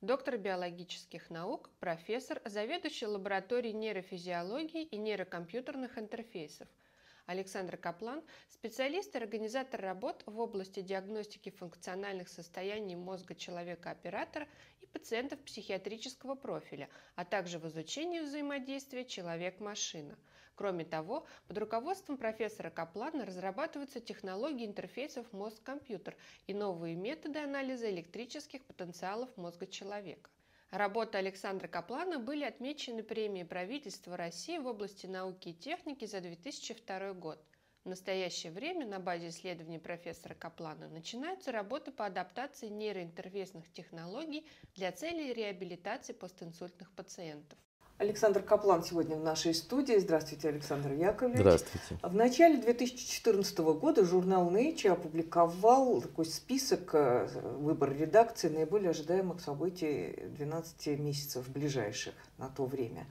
доктор биологических наук, профессор, заведующий лабораторией нейрофизиологии и нейрокомпьютерных интерфейсов. Александр Каплан – специалист и организатор работ в области диагностики функциональных состояний мозга человека-оператора и пациентов психиатрического профиля, а также в изучении взаимодействия человек-машина – Кроме того, под руководством профессора Каплана разрабатываются технологии интерфейсов мозг-компьютер и новые методы анализа электрических потенциалов мозга человека. Работы Александра Каплана были отмечены премией правительства России в области науки и техники за 2002 год. В настоящее время на базе исследований профессора Каплана начинаются работы по адаптации нейроинтерфейсных технологий для целей реабилитации постинсультных пациентов. Александр Каплан сегодня в нашей студии. Здравствуйте, Александр Яковлевич. Здравствуйте. В начале 2014 года журнал Nature опубликовал такой список э, выбор редакции наиболее ожидаемых событий 12 месяцев ближайших на то время.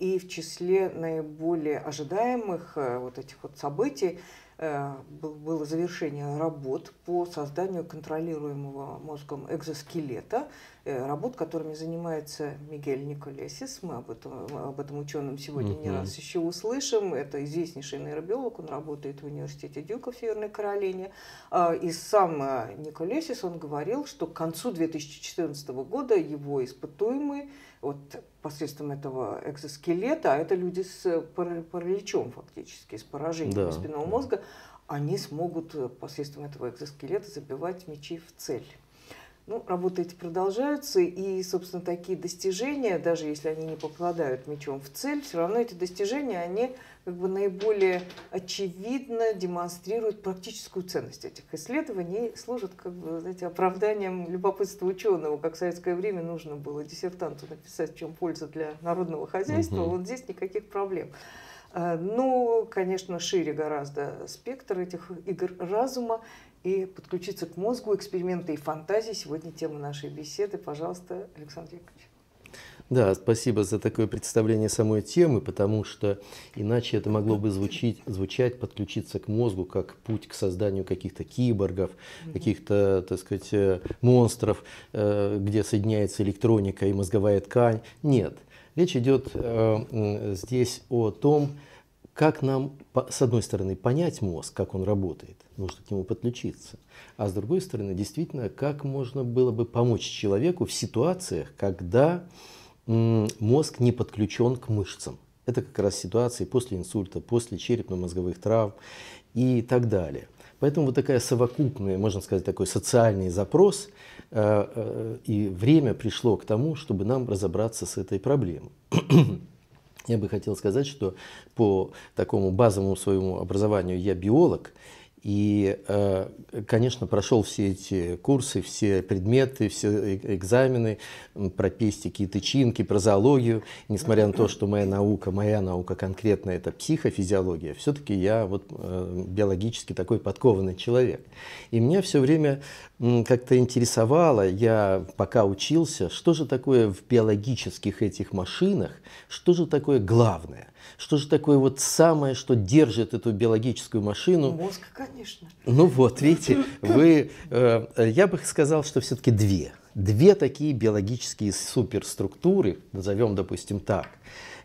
И в числе наиболее ожидаемых э, вот этих вот событий Э, было завершение работ по созданию контролируемого мозгом экзоскелета, э, работ, которыми занимается Мигель Николесис. Мы об этом, об этом ученым сегодня mm-hmm. не раз еще услышим. Это известнейший нейробиолог, он работает в университете Дюка в Северной Каролине. А, и сам э, Николесис, он говорил, что к концу 2014 года его испытуемые вот посредством этого экзоскелета, а это люди с э, параличом фактически, с поражением да. спинного мозга, они смогут э, посредством этого экзоскелета забивать мечи в цель. Ну, работы эти продолжаются, и, собственно, такие достижения, даже если они не попадают мячом в цель, все равно эти достижения, они как бы наиболее очевидно демонстрируют практическую ценность этих исследований служат как бы, знаете, оправданием любопытства ученого, как в советское время нужно было диссертанту написать, в чем польза для народного хозяйства, вот здесь никаких проблем. Э, ну, конечно, шире гораздо спектр этих игр разума и подключиться к мозгу, эксперименты и фантазии. Сегодня тема нашей беседы. Пожалуйста, Александр Яковлевич. Да, спасибо за такое представление самой темы, потому что иначе это могло бы звучить, звучать, подключиться к мозгу как путь к созданию каких-то киборгов, каких-то, так сказать, э, монстров, э, где соединяется электроника и мозговая ткань. Нет, речь идет э, здесь о том, как нам, с одной стороны, понять мозг, как он работает, нужно к нему подключиться, а с другой стороны, действительно, как можно было бы помочь человеку в ситуациях, когда мозг не подключен к мышцам. Это как раз ситуации после инсульта, после черепно-мозговых травм и так далее. Поэтому вот такая совокупная, можно сказать, такой социальный запрос, э, э, и время пришло к тому, чтобы нам разобраться с этой проблемой. Я бы хотел сказать, что по такому базовому своему образованию я биолог, и, э, конечно, прошел все эти курсы, все предметы, все э, экзамены про пестики и тычинки, про зоологию. несмотря на то, что моя наука, моя наука конкретно это психофизиология, все-таки я вот э, биологически такой подкованный человек. И меня все время как-то интересовало, я пока учился, что же такое в биологических этих машинах, что же такое главное что же такое вот самое, что держит эту биологическую машину? Мозг, конечно. Ну вот, видите, вы, э, я бы сказал, что все-таки две. Две такие биологические суперструктуры, назовем, допустим, так,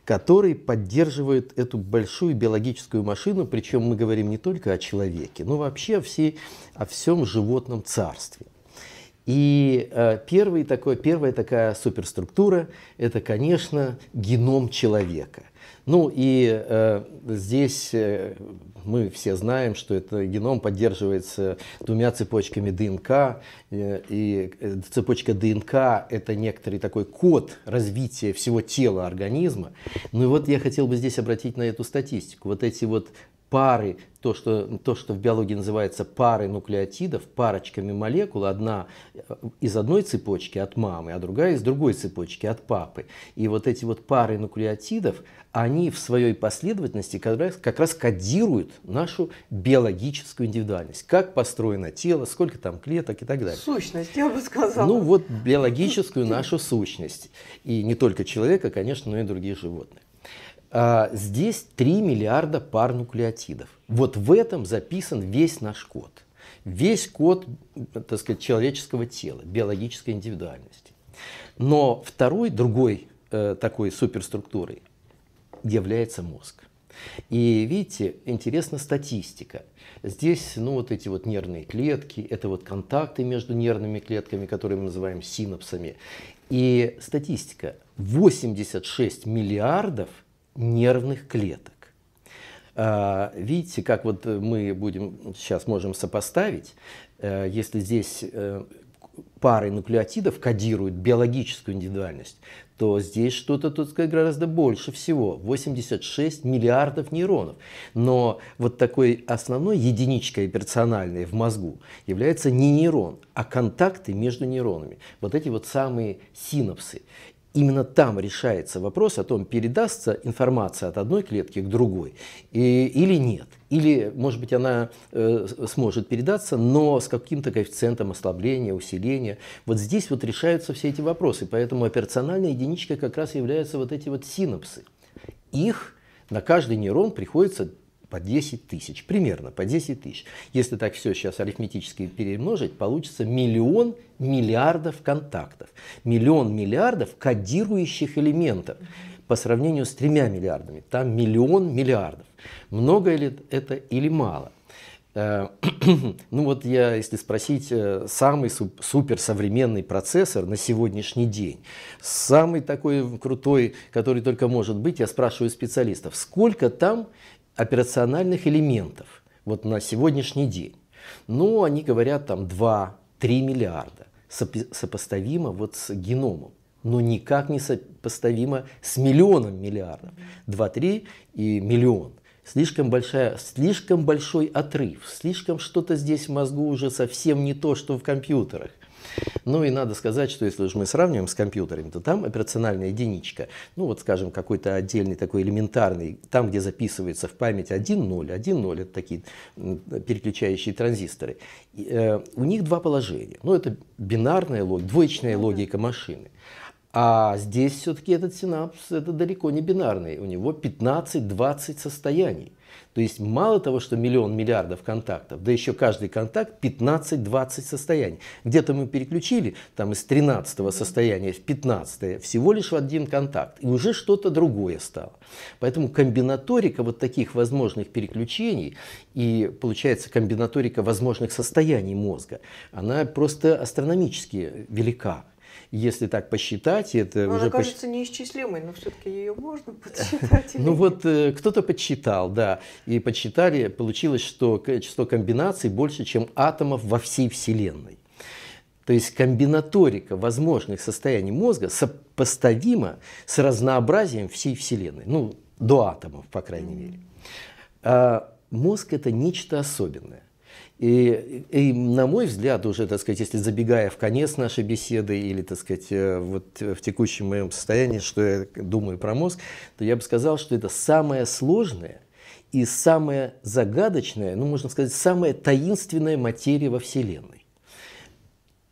которые поддерживают эту большую биологическую машину, причем мы говорим не только о человеке, но вообще о всей, о всем животном царстве. И э, первый такой, первая такая суперструктура – это, конечно, геном человека. Ну и э, здесь э, мы все знаем, что этот геном поддерживается двумя цепочками ДНК. Э, и э, цепочка ДНК – это некоторый такой код развития всего тела организма. Ну и вот я хотел бы здесь обратить на эту статистику. Вот эти вот пары, то что, то, что в биологии называется пары нуклеотидов, парочками молекул, одна э, из одной цепочки от мамы, а другая из другой цепочки от папы. И вот эти вот пары нуклеотидов, они в своей последовательности как раз, как раз кодируют нашу биологическую индивидуальность. Как построено тело, сколько там клеток и так далее. Сущность, я бы сказала. Ну вот биологическую нашу сущность. И не только человека, конечно, но и других животных. А, здесь 3 миллиарда пар нуклеотидов. Вот в этом записан весь наш код. Весь код, так сказать, человеческого тела, биологической индивидуальности. Но второй, другой э, такой суперструктурой является мозг. И видите, интересна статистика. Здесь, ну, вот эти вот нервные клетки, это вот контакты между нервными клетками, которые мы называем синапсами. И статистика. 86 миллиардов – нервных клеток. А, видите, как вот мы будем сейчас можем сопоставить, э, если здесь э, пары нуклеотидов кодируют биологическую индивидуальность, то здесь что-то тут гораздо больше всего. 86 миллиардов нейронов. Но вот такой основной единичкой персональной в мозгу является не нейрон, а контакты между нейронами. Вот эти вот самые синапсы именно там решается вопрос о том, передастся информация от одной клетки к другой и, или нет. Или, может быть, она э, сможет передаться, но с каким-то коэффициентом ослабления, усиления. Вот здесь вот решаются все эти вопросы. Поэтому операциональной единичка как раз являются вот эти вот синапсы. Их на каждый нейрон приходится по 10 тысяч, примерно по 10 тысяч. Если так все сейчас арифметически перемножить, получится миллион миллиардов контактов, миллион миллиардов кодирующих элементов по сравнению с тремя миллиардами. Там миллион миллиардов. Много ли это или мало? Э, ну вот я, если спросить, э, самый суперсовременный процессор на сегодняшний день, самый такой крутой, который только может быть, я спрашиваю специалистов, сколько там операциональных элементов вот на сегодняшний день. Но они говорят там 2-3 миллиарда, сопоставимо вот с геномом но никак не сопоставимо с миллионом миллиардов. 2-3 и миллион. Слишком, большая, слишком большой отрыв, слишком что-то здесь в мозгу уже совсем не то, что в компьютерах. Ну и надо сказать, что если же мы сравниваем с компьютерами, то там операциональная единичка, ну вот скажем, какой-то отдельный такой элементарный, там, где записывается в память 1.0, 1.0 это такие переключающие транзисторы, э, у них два положения. Ну это бинарная логика, двоечная ну логика машины. А здесь все-таки этот синапс, это далеко не бинарный, у него 15-20 состояний. То есть мало того, что миллион миллиардов контактов, да еще каждый контакт 15-20 состояний. Где-то мы переключили там из 13 состояния в 15 всего лишь в один контакт, и уже что-то другое стало. Поэтому комбинаторика вот таких возможных переключений и получается комбинаторика возможных состояний мозга, она просто астрономически велика если так посчитать, это но уже... Она кажется пос... неисчислимой, но все-таки ее можно подсчитать. Ну вот э, кто-то подсчитал, да, и подсчитали, получилось, что число комбинаций больше, чем атомов во всей Вселенной. То есть комбинаторика возможных состояний мозга сопоставима с разнообразием всей Вселенной. Ну, до атомов, по крайней мере. А мозг – это нечто особенное. И, и, на мой взгляд, уже, так сказать, если забегая в конец нашей беседы или, так сказать, э, вот в текущем моем состоянии, что я думаю про мозг, то я бы сказал, что это самое сложное и самое загадочное, ну, можно сказать, самая таинственная материя во Вселенной.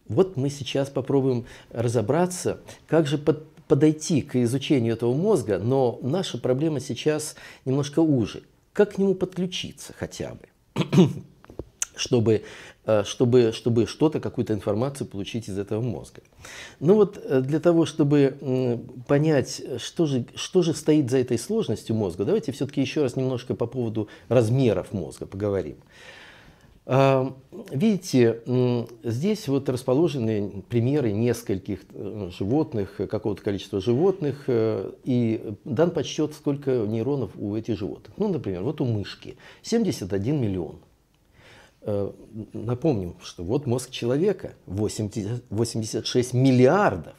Вот мы сейчас попробуем разобраться, как же под, подойти к изучению этого мозга, но наша проблема сейчас немножко уже. Как к нему подключиться хотя бы? чтобы, э, чтобы, чтобы что-то, какую-то информацию получить из этого мозга. Ну вот э, для того, чтобы понять, что же, что же стоит за этой сложностью мозга, давайте все-таки еще раз немножко по поводу размеров мозга поговорим. А, видите, здесь вот расположены примеры нескольких э, животных, какого-то количества животных, и дан подсчет, сколько нейронов у этих животных. Ну, например, вот у мышки 71 миллион. Э, напомним, что вот мозг человека 80, 86 миллиардов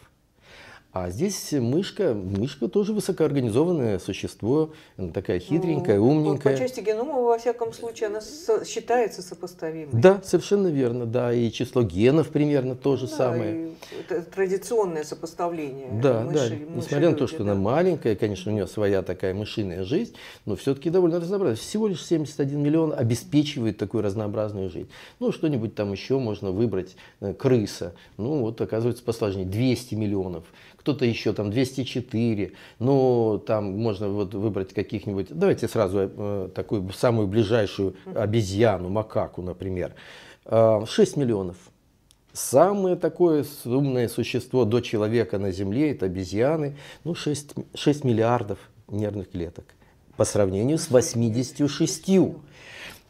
а здесь мышка, мышка тоже высокоорганизованное существо, она такая хитренькая, ну, умненькая. Вот по части генома, во всяком случае, она со считается сопоставимой. Да, совершенно верно, да, и число генов примерно то же да, самое. это традиционное сопоставление да, мыши, да. мыши Несмотря люди, на то, что да. она маленькая, конечно, у нее своя такая мышиная жизнь, но все-таки довольно разнообразная. Всего лишь 71 миллион обеспечивает такую разнообразную жизнь. Ну, что-нибудь там еще можно выбрать, э, крыса, ну вот оказывается посложнее, 200 миллионов кто-то еще там 204, ну там можно вот выбрать каких-нибудь, давайте сразу э, такую самую ближайшую обезьяну, макаку, например. Э, а, 6 миллионов. Самое такое умное существо до человека на Земле – это обезьяны, ну 6, 6 миллиардов нервных клеток по сравнению с 86.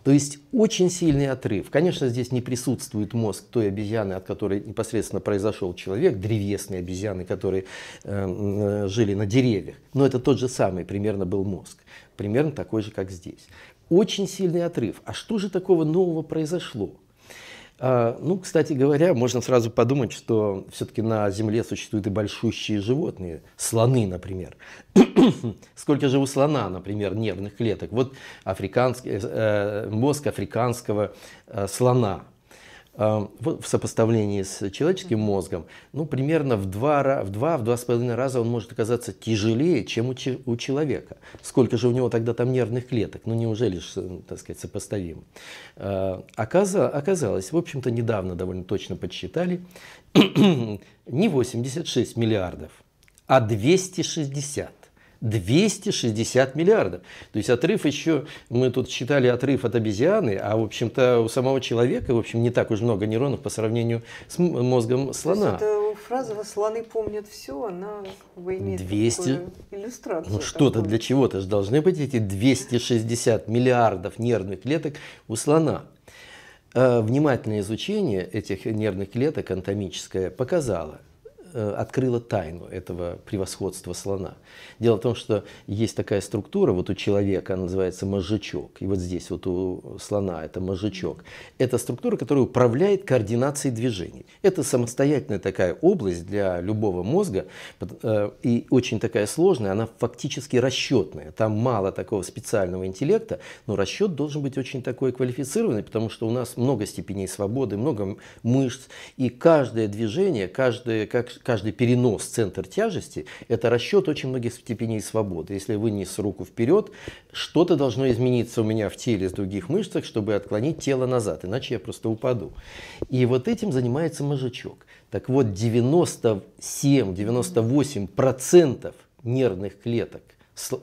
То есть очень сильный отрыв. Конечно, здесь не присутствует мозг той обезьяны, от которой непосредственно произошел человек, древесные обезьяны, которые э, э, жили на деревьях. Но это тот же самый примерно был мозг. Примерно такой же, как здесь. Очень сильный отрыв. А что же такого нового произошло? А, ну, кстати говоря, можно сразу подумать, что все-таки на Земле существуют и большущие животные, слоны, например. сколько же у слона, например, нервных клеток. Вот африканский, э, э, мозг африканского э, слона в сопоставлении с человеческим мозгом, ну, примерно в два, в два, в два с половиной раза он может оказаться тяжелее, чем у, человека. Сколько же у него тогда там нервных клеток? Ну, неужели, же, так сказать, сопоставим? оказалось, оказалось, в общем-то, недавно довольно точно подсчитали, не 86 миллиардов, а 260. 260 миллиардов. То есть отрыв еще, мы тут считали отрыв от обезьяны, а в общем-то у самого человека, в общем, не так уж много нейронов по сравнению с мозгом слона. То есть это фраза «слоны помнят все», она как бы имеет 200... иллюстрацию. Ну что-то для чего-то же должны быть эти 260 миллиардов нервных клеток у слона. Э, внимательное изучение этих нервных клеток анатомическое показало, Э, открыла тайну этого превосходства слона. Дело в том, что есть такая структура, вот у человека она называется мозжечок, и вот здесь вот у слона это мозжечок. Это структура, которая управляет координацией движений. Это самостоятельная такая область для любого мозга, э, и очень такая сложная, она фактически расчетная. Там мало такого специального интеллекта, но расчет должен быть очень такой квалифицированный, потому что у нас много степеней свободы, много мышц, и каждое движение, каждое, как, каждый перенос центр тяжести – это расчет очень многих степеней свободы. Если вынес руку вперед, что-то должно измениться у меня в теле с других мышцах, чтобы отклонить тело назад, иначе я просто упаду. И вот этим занимается мозжечок. Так вот, 97-98% нервных клеток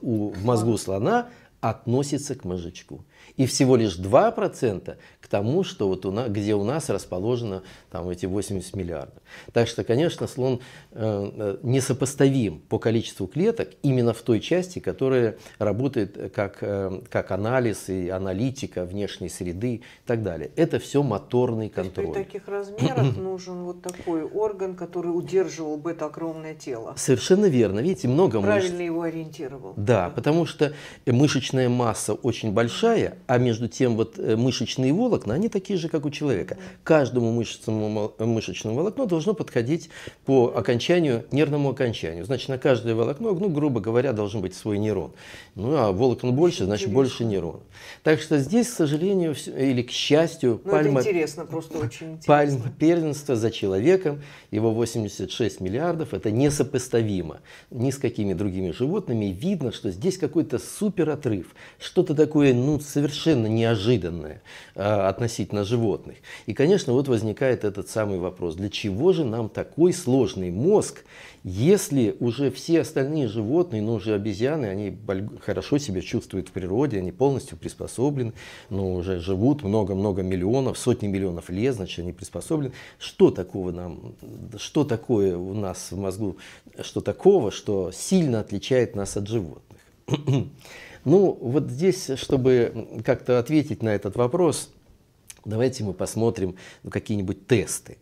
в мозгу слона относится к мозжечку. И всего лишь 2% к тому, что вот у нас, где у нас расположено там эти 80 миллиардов. Так что, конечно, слон э, э, несопоставим по количеству клеток именно в той части, которая работает как, э, как анализ и аналитика внешней среды и так далее. Это все моторный контроль. То есть при таких размерах нужен вот такой орган, который удерживал бы это огромное тело. Совершенно верно. Видите, много мышц. Правильно мышц. его ориентировал. Да, да, потому что мышечная масса очень большая, а между тем вот мышечные волокна, они такие же, как у человека. Каждому мышечному, мышечному волокну должен должно подходить по окончанию, нервному окончанию. Значит, на каждое волокно, ну, грубо говоря, должен быть свой нейрон. Ну, а волокон больше, значит, больше нейронов. Так что здесь, к сожалению, или к счастью, ну, пальма, это интересно, просто очень интересно. пальма первенства за человеком, его 86 миллиардов, это несопоставимо ни с какими другими животными. Видно, что здесь какой-то супер отрыв, что-то такое, ну, совершенно неожиданное э, относительно животных. И, конечно, вот возникает этот самый вопрос, для чего же нам такой сложный мозг, если уже все остальные животные, ну уже обезьяны, они хорошо себя чувствуют в природе, они полностью приспособлены, но ну, уже живут много-много миллионов, сотни миллионов лет, значит они приспособлены. Что такого нам, что такое у нас в мозгу, что такого, что сильно отличает нас от животных? Ну, вот здесь, чтобы как-то ответить на этот вопрос, давайте мы посмотрим ну, какие-нибудь тесты.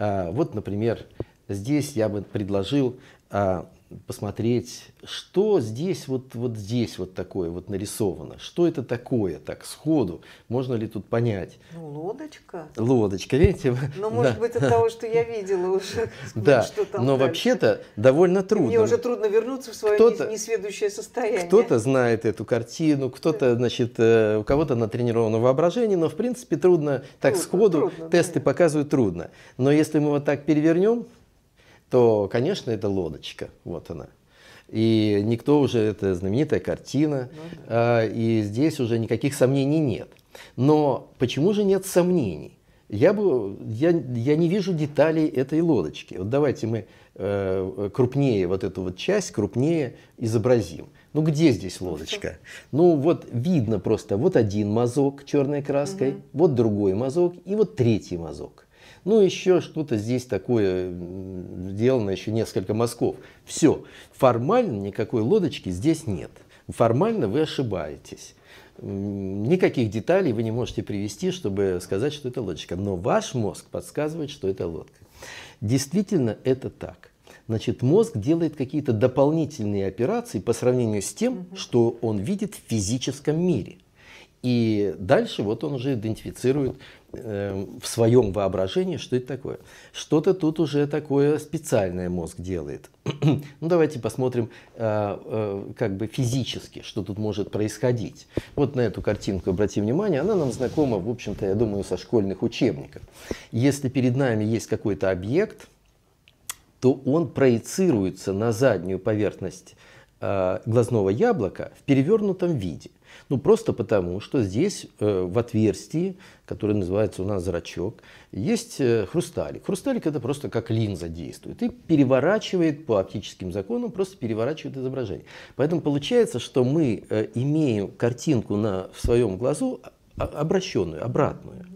А, вот, например, здесь я бы предложил а, посмотреть, что здесь вот, вот здесь вот такое вот нарисовано, что это такое так сходу, можно ли тут понять? Ну, лодочка. Лодочка, видите? Ну, может да. быть, от того, что я видела уже, да. что там но вообще-то довольно трудно. мне уже трудно вернуться в свое несведущее состояние. Кто-то знает эту картину, кто-то, значит, э, у кого-то натренировано воображение, но, в принципе, трудно так сходу, тесты показывают трудно. Но если мы вот так перевернем, то, конечно, это лодочка. Вот она. И никто уже, это знаменитая картина, ну, да. А, и здесь уже никаких сомнений нет. Но почему же нет сомнений? Я, бы, я, я не вижу деталей этой лодочки. Вот давайте мы э, крупнее вот эту вот часть, крупнее изобразим. Ну где здесь ну, лодочка? Ну вот видно просто, вот один мазок черной краской, угу. вот другой мазок и вот третий мазок. Ну, еще что-то здесь такое сделано, еще несколько мазков. Все. Формально никакой лодочки здесь нет. Формально вы ошибаетесь. Никаких деталей вы не можете привести, чтобы сказать, что это лодочка. Но ваш мозг подсказывает, что это лодка. Действительно, это так. Значит, мозг делает какие-то дополнительные операции по сравнению с тем, что он видит в физическом мире. И дальше вот он уже идентифицирует эм, в своем воображении, что это такое. Что-то тут уже такое специальное мозг делает. ну давайте посмотрим э, э, как бы физически, что тут может происходить. Вот на эту картинку обратим внимание, она нам знакома, в общем-то, я думаю, со школьных учебников. Если перед нами есть какой-то объект, то он проецируется на заднюю поверхность э, глазного яблока в перевернутом виде. Ну, просто потому, что здесь э, в отверстии, которое называется у нас зрачок, есть э, хрусталик. Хрусталик это просто как линза действует и переворачивает по оптическим законам, просто переворачивает изображение. Поэтому получается, что мы э, имеем картинку на, в своем глазу а, обращенную, обратную.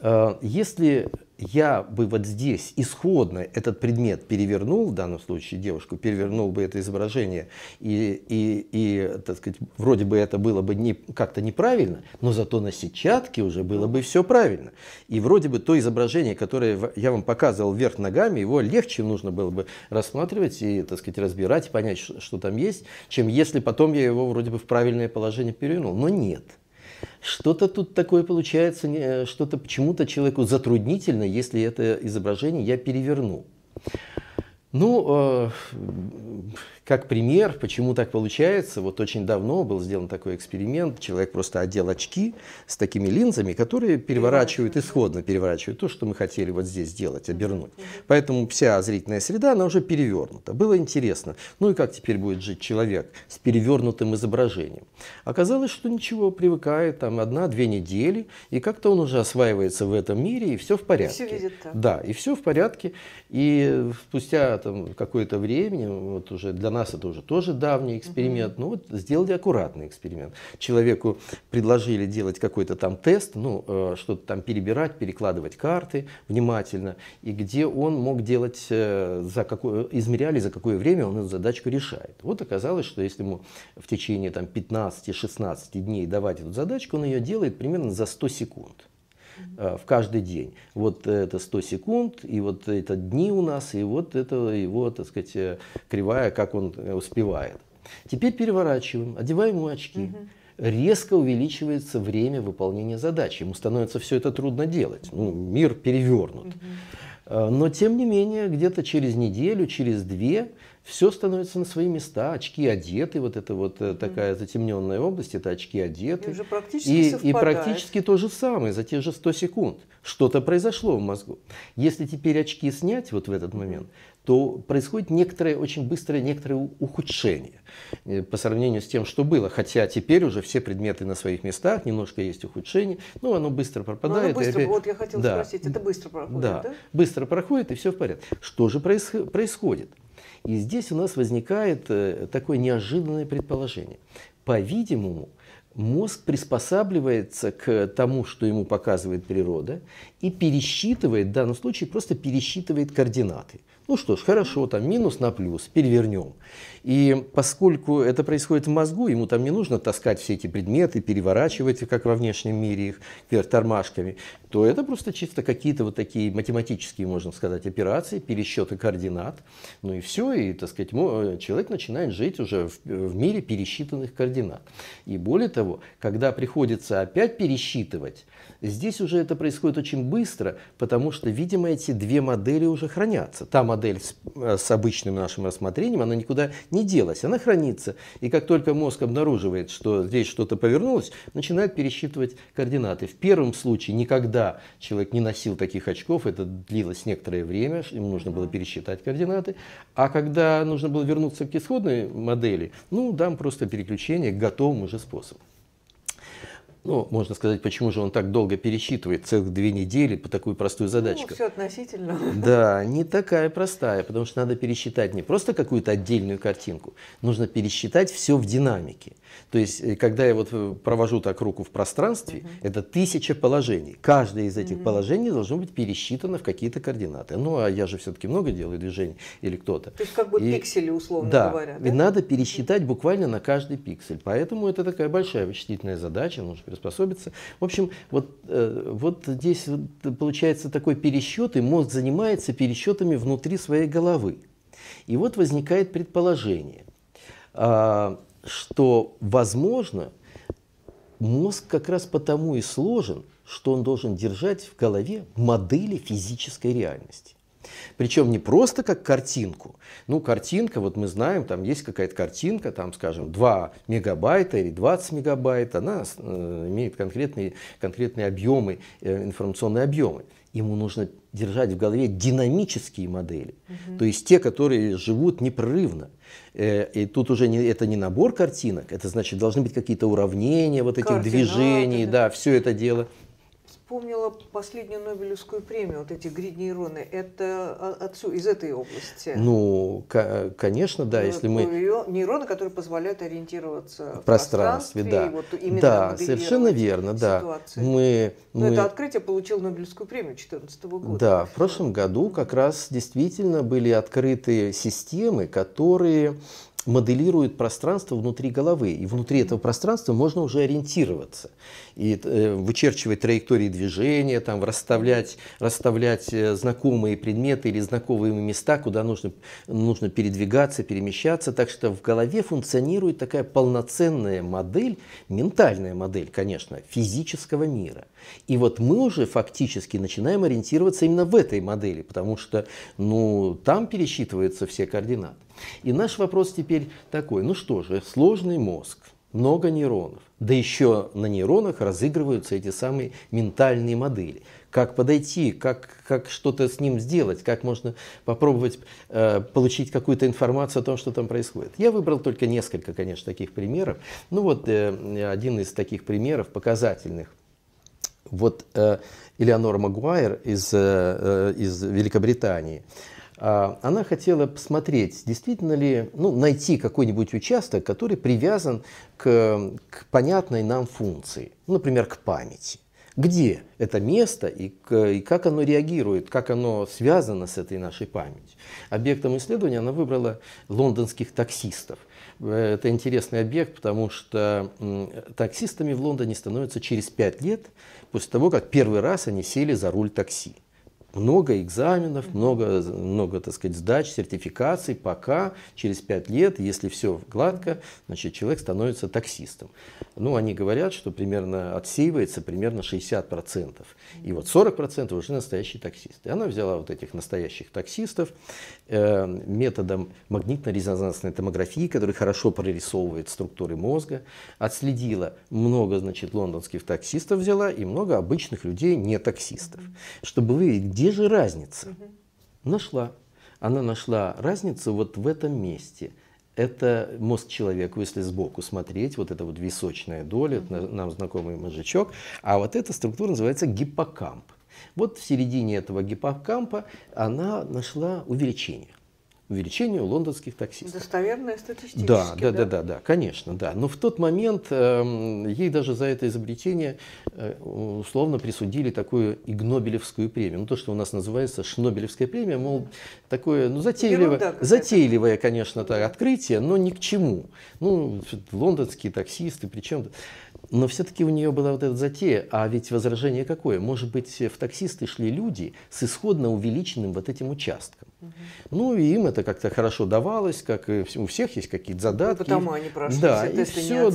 Э, если я бы вот здесь исходно этот предмет перевернул, в данном случае девушку, перевернул бы это изображение, и, и, и так сказать, вроде бы это было бы не, как-то неправильно, но зато на сетчатке уже было бы все правильно. И вроде бы то изображение, которое я вам показывал вверх ногами, его легче нужно было бы рассматривать и, так сказать, разбирать, понять, что там есть, чем если потом я его вроде бы в правильное положение перевернул. Но нет. Что-то тут такое получается, э, что-то почему-то человеку затруднительно, если это изображение я переверну. Ну, э, как пример, почему так получается, вот очень давно был сделан такой эксперимент, человек просто одел очки с такими линзами, которые переворачивают, исходно переворачивают то, что мы хотели вот здесь сделать, обернуть. Поэтому вся зрительная среда, она уже перевернута. Было интересно, ну и как теперь будет жить человек с перевернутым изображением? Оказалось, что ничего, привыкает там одна-две недели, и как-то он уже осваивается в этом мире, и все в порядке. И все видит так. Да, и все в порядке. И спустя там какое-то время, вот уже для нас это уже тоже давний эксперимент. Ну вот сделали аккуратный эксперимент. Человеку предложили делать какой-то там тест, ну э, что-то там перебирать, перекладывать карты внимательно, и где он мог делать, э, за какое, э, измеряли за какое время он эту задачку решает. Вот оказалось, что если ему в течение там 15-16 дней давать эту задачку, он ее делает примерно за 100 секунд. Э, в каждый день. Вот это 100 секунд, и вот это дни у нас, и вот это его, так сказать, э, кривая, как он э, успевает. Теперь переворачиваем, одеваем ему очки. резко увеличивается время выполнения задачи. Ему становится все это трудно делать. Ну, мир перевернут. Но тем не менее, где-то через неделю, через две все становится на свои места, очки одеты, вот эта вот э, такая затемненная область, это очки одеты. И, уже практически и, и практически то же самое за те же 100 секунд. Что-то произошло в мозгу. Если теперь очки снять вот в этот момент, то происходит некоторое, очень быстрое некоторое ухудшение э, по сравнению с тем, что было. Хотя теперь уже все предметы на своих местах, немножко есть ухудшение, но оно быстро пропадает. оно быстро, опять... Вот я хотел да, спросить, это быстро проходит, да, да? быстро проходит и все в порядке. Что же происходит? И здесь у нас возникает э, такое неожиданное предположение. По-видимому, мозг приспосабливается к тому, что ему показывает природа, и пересчитывает, в данном случае просто пересчитывает координаты. Ну что ж, хорошо, там минус на плюс, перевернем. И поскольку это происходит в мозгу, ему там не нужно таскать все эти предметы, переворачивать их, как во внешнем мире, их вверх тормашками, то это просто чисто какие-то вот такие математические, можно сказать, операции, пересчеты координат. Ну и все, и, так сказать, э, человек начинает жить уже в, э, в мире пересчитанных координат. И более того, когда приходится опять пересчитывать, здесь уже это происходит очень быстро, потому что, видимо, эти две модели уже хранятся. Та модель с, э, с обычным нашим рассмотрением, она никуда не делась, она хранится. И как только мозг обнаруживает, что здесь что-то повернулось, начинает пересчитывать координаты. В первом случае никогда человек не носил таких очков, это длилось некоторое время, ему нужно было пересчитать координаты. А когда нужно было вернуться к исходной модели, ну, дам просто переключение к готовому же способу. Ну, можно сказать, почему же он так долго пересчитывает, целых две недели по такой простой ну, задачке. Ну, все относительно. Да, не такая простая, потому что надо пересчитать не просто какую-то отдельную картинку, нужно пересчитать все в динамике. То есть, э, когда я вот э, провожу так руку в пространстве, угу. это тысяча положений. Каждое из этих угу. положений должно быть пересчитано в какие-то координаты. Ну, а я же все-таки много делаю движений или кто-то. То есть, как бы и, пиксели, условно да, говоря. Да, и надо пересчитать буквально на каждый пиксель. Поэтому это такая большая вычислительная задача, нужно приспособиться. В общем, вот, э, вот здесь вот получается такой пересчет, и мозг занимается пересчетами внутри своей головы. И вот возникает предположение, а, что, возможно, мозг как раз потому и сложен, что он должен держать в голове модели физической реальности. Причем не просто как картинку. Ну, картинка, вот мы знаем, там есть какая-то картинка, там, скажем, 2 мегабайта или 20 мегабайт, она э, имеет конкретные, конкретные объемы, э, информационные объемы ему нужно держать в голове динамические модели, угу. то есть те, которые живут непрерывно. Э, и тут уже не, это не набор картинок, это значит должны быть какие-то уравнения вот этих Координаты, движений, да, все это дело вспомнила последнюю Нобелевскую премию, вот эти гриднейроны. Это а, отцу из этой области. Ну, конечно, да, ну, если мы... Нейроны, которые позволяют ориентироваться в пространстве. пространстве да, вот да совершенно верно, да. Мы, мы... это открытие получило Нобелевскую премию 2014 года. Да, в прошлом году как раз действительно были открыты системы, которые моделируют пространство внутри головы, и внутри этого пространства можно уже ориентироваться и э, вычерчивать траектории движения, там, расставлять, расставлять э, знакомые предметы или знакомые места, куда нужно, нужно передвигаться, перемещаться. Так что в голове функционирует такая полноценная модель, ментальная модель, конечно, физического мира. И вот мы уже фактически начинаем ориентироваться именно в этой модели, потому что ну, там пересчитываются все координаты. И наш вопрос теперь такой, ну что же, сложный мозг – много нейронов. Да еще на нейронах разыгрываются эти самые ментальные модели. Как подойти, как, как что-то с ним сделать, как можно попробовать э, получить какую-то информацию о том, что там происходит. Я выбрал только несколько, конечно, таких примеров. Ну вот э, один из таких примеров показательных. Вот э, Элеонора Магуайр из, э, э из Великобритании. А, она хотела посмотреть, действительно ли, ну, найти какой-нибудь участок, который привязан к, к понятной нам функции, например, к памяти. Где это место и, и как оно реагирует, как оно связано с этой нашей памятью. Объектом исследования она выбрала лондонских таксистов. Э, это интересный объект, потому что таксистами в Лондоне становятся через пять лет после того, как первый раз они сели за руль такси много экзаменов, много, много, так сказать, сдач, сертификаций, пока через 5 лет, если все гладко, значит, человек становится таксистом. Ну, они говорят, что примерно отсеивается примерно 60%. И вот 40% уже настоящие таксисты. И она взяла вот этих настоящих таксистов, Э, методом магнитно-резонансной томографии, который хорошо прорисовывает структуры мозга, отследила много, значит, лондонских таксистов взяла и много обычных людей, не таксистов, чтобы выявить, где же разница. Нашла. Она нашла разницу вот в этом месте – это мозг человека, если сбоку смотреть, вот это вот височная доля, это нам знакомый мозжечок, а вот эта структура называется гиппокамп. Вот в середине этого гиппокампа она нашла увеличение увеличению лондонских таксистов. Достоверная статистически. Да, да, да, да, да, конечно, да. Но в тот момент э, ей даже за это изобретение э, условно присудили такую игнобелевскую премию. Ну, то, что у нас называется шнобелевская премия, мол, такое, ну, затейливое, Ерунда, затейливое конечно, так, открытие, но ни к чему. Ну, лондонские таксисты, причем... Но все-таки у нее была вот эта затея, а ведь возражение какое? Может быть, в таксисты шли люди с исходно увеличенным вот этим участком. Ну и им это как-то хорошо давалось, как у всех есть какие-то ну, задатки. Ну, потому они прошли да, все тесты, и все, не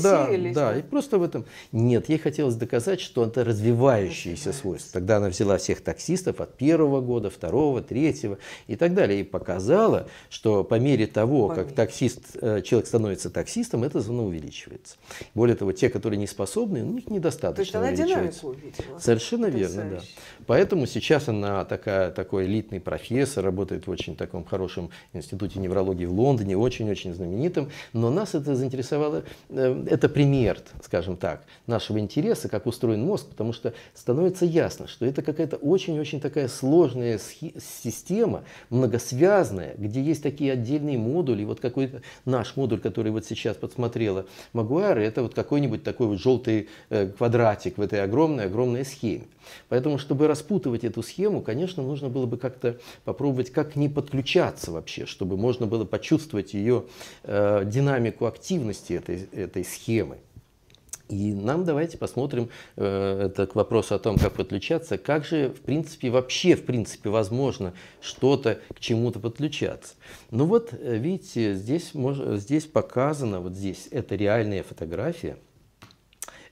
да, да, и просто в этом... Нет, ей хотелось доказать, что это развивающиеся свойства. Тогда она взяла всех таксистов от первого года, второго, третьего и так далее. И показала, что по мере того, по как мере. таксист, э, человек становится таксистом, это звено увеличивается. Более того, те, которые не способны, у них недостаточно То есть она динамику увидела. Совершенно Потрясающе. верно, да. Поэтому сейчас она такая, такой элитный профессор, работает в очень очень таком хорошем институте неврологии в Лондоне, очень-очень знаменитом. Но нас это заинтересовало, э, это пример, скажем так, нашего интереса, как устроен мозг, потому что становится ясно, что это какая-то очень-очень такая сложная система, многосвязная, где есть такие отдельные модули. Вот какой-то наш модуль, который вот сейчас подсмотрела Магуайра, это вот какой-нибудь такой вот желтый э, квадратик в этой огромной-огромной схеме. Поэтому, чтобы распутывать эту схему, конечно, нужно было бы как-то попробовать как не ней подключаться вообще, чтобы можно было почувствовать ее э, динамику активности этой, этой схемы. И нам давайте посмотрим, э, это к вопросу о том, как подключаться, как же, в принципе, вообще, в принципе, возможно что-то к чему-то подключаться. Ну вот, э, видите, здесь, здесь показано, вот здесь, это реальная фотография –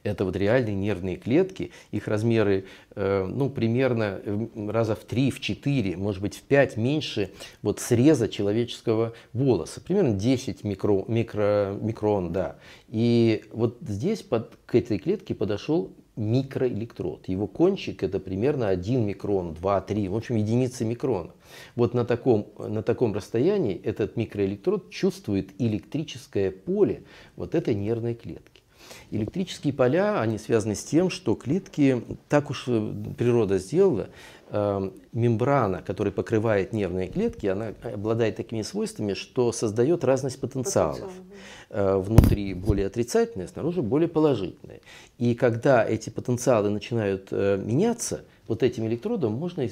это вот реальные нервные клетки, их размеры э, ну, примерно э, раза в 3, в 4, может быть в 5 меньше вот среза человеческого волоса, примерно 10 микро, микро, микрон, да. И вот здесь под, к этой клетке подошел микроэлектрод. Его кончик это примерно 1 микрон, 2, 3, в общем единицы микрона. Вот на таком, на таком расстоянии этот микроэлектрод чувствует электрическое поле вот этой нервной клетки. Электрические поля, они связаны с тем, что клетки, так уж э, природа сделала, э, мембрана, которая покрывает нервные клетки, она обладает такими свойствами, что создает разность потенциалов. Потенциал. Э, внутри более отрицательные, снаружи более положительные. И когда эти потенциалы начинают меняться, вот этим электродом можно,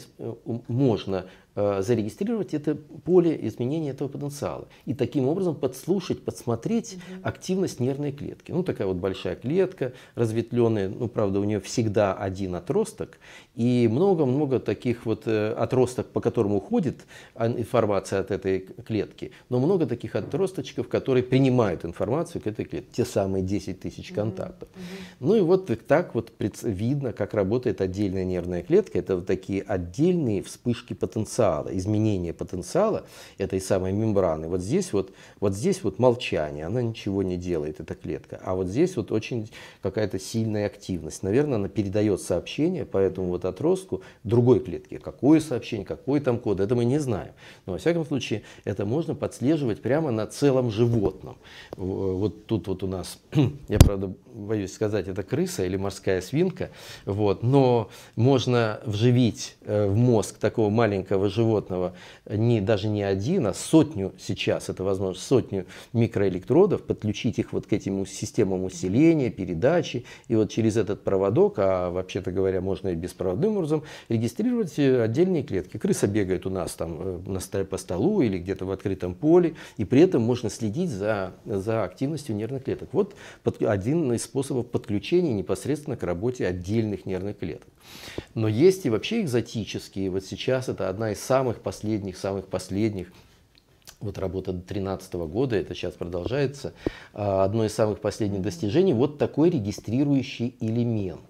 можно Э, зарегистрировать это поле изменения этого потенциала и таким образом подслушать, подсмотреть угу. активность нервной клетки. Ну такая вот большая клетка, разветвленная, ну правда у нее всегда один отросток, и много-много таких вот э, отросток, по которым уходит информация от этой клетки, но много таких отросточков, которые принимают информацию к этой клетке. Те самые 10 тысяч контактов. Mm-hmm. Ну и вот так вот видно, как работает отдельная нервная клетка. Это вот такие отдельные вспышки потенциала, изменения потенциала этой самой мембраны. Вот здесь вот, вот здесь вот молчание, она ничего не делает, эта клетка. А вот здесь вот очень какая-то сильная активность. Наверное, она передает сообщение, поэтому вот отростку другой клетки. Какое сообщение, какой там код, это мы не знаем. Но, во всяком случае, это можно подслеживать прямо на целом животном. Э, вот тут вот у нас, я, правда, боюсь сказать, это крыса или морская свинка, вот, но можно вживить э, в мозг такого маленького животного не, даже не один, а сотню сейчас, это возможно, сотню микроэлектродов, подключить их вот к этим системам усиления, передачи, и вот через этот проводок, а вообще-то говоря, можно и беспроводным образом, регистрировать э, отдельные клетки. Крыса бегает у нас там э, на по столу или где-то в открытом поле, и при этом можно следить за, за активностью нервных клеток. Вот под, один из способов подключения непосредственно к работе отдельных нервных клеток. Но есть и вообще экзотические. Вот сейчас это одна из самых последних, самых последних вот работа 2013 года, это сейчас продолжается, а, одно из самых последних достижений, вот такой регистрирующий элемент.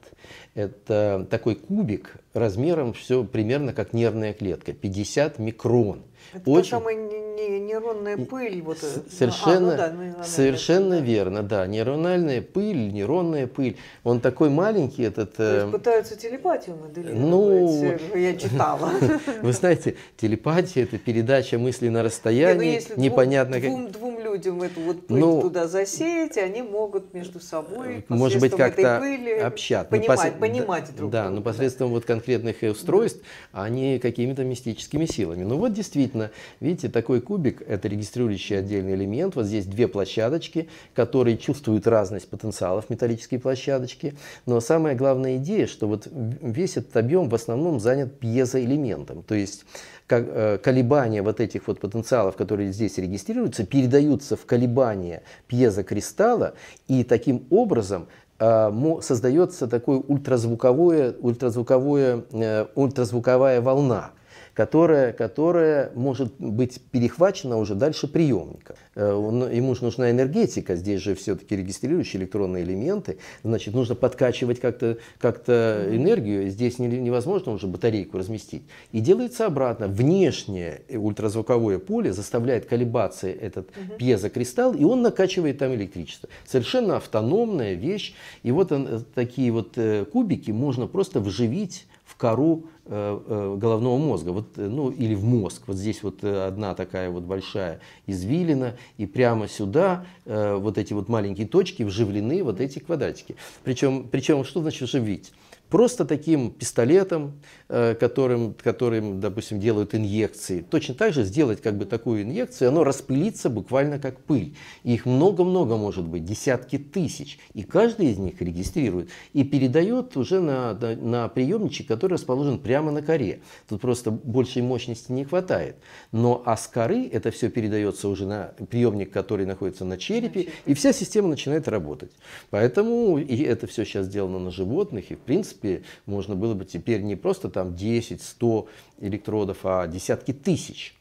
Это такой кубик размером все примерно как нервная клетка, 50 микрон – это очень... та самая нейронная пыль. Вот... Э, ну, а, совершенно, а, ну да, совершенно пыль, верно, да. Нейрональная пыль, нейронная пыль. Он такой маленький, этот... То есть э, пытаются телепатию моделировать, ну... Э, я читала. Вы знаете, телепатия – это передача мыслей на расстояние Не, ну, непонятно двум, как людям эту вот пыль ну, туда засеять, и они могут между собой может быть, как-то общаться. Ну, понимать, пос... понимать друг да, друга. Ну, да, но посредством да. вот конкретных устройств, да. они какими-то мистическими силами. Ну вот действительно, видите, такой кубик, это регистрирующий отдельный элемент, вот здесь две площадочки, которые чувствуют разность потенциалов, металлические площадочки, но самая главная идея, что вот весь этот объем в основном занят пьезоэлементом, то есть Э, колебания вот этих вот потенциалов, которые здесь регистрируются, передаются в колебания пьезокристалла, и таким образом э, создается такое ультразвуковое, ультразвуковое, э, ультразвуковая волна – которая, которая может быть перехвачена уже дальше приемника. Э, ему же нужна энергетика, здесь же все-таки регистрирующие электронные элементы, значит, нужно подкачивать как-то как энергию, здесь невозможно уже батарейку разместить. И делается обратно, внешнее ультразвуковое поле заставляет колебаться этот пьезокристалл, и он накачивает там электричество. Совершенно автономная вещь, и вот он, э, такие вот э, кубики можно просто вживить в кору э, э, головного мозга, вот, э, ну или в мозг. Вот здесь вот одна такая вот большая извилина, и прямо сюда вот эти вот маленькие точки вживлены вот эти квадратики. Причем, причем что значит вживить? Просто таким пистолетом, Э, которым, которым, допустим, делают инъекции, точно так же сделать как бы такую инъекцию, оно распылится буквально как пыль. их много-много может быть, десятки тысяч. И каждый из них регистрирует и передает уже на, на, на приемничек, который расположен прямо на коре. Тут просто большей мощности не хватает. Но а с коры это все передается уже на приемник, который находится на черепе, и вся система начинает работать. Поэтому и это все сейчас сделано на животных, и в принципе можно было бы теперь не просто там 10, 100 электродов, а десятки тысяч.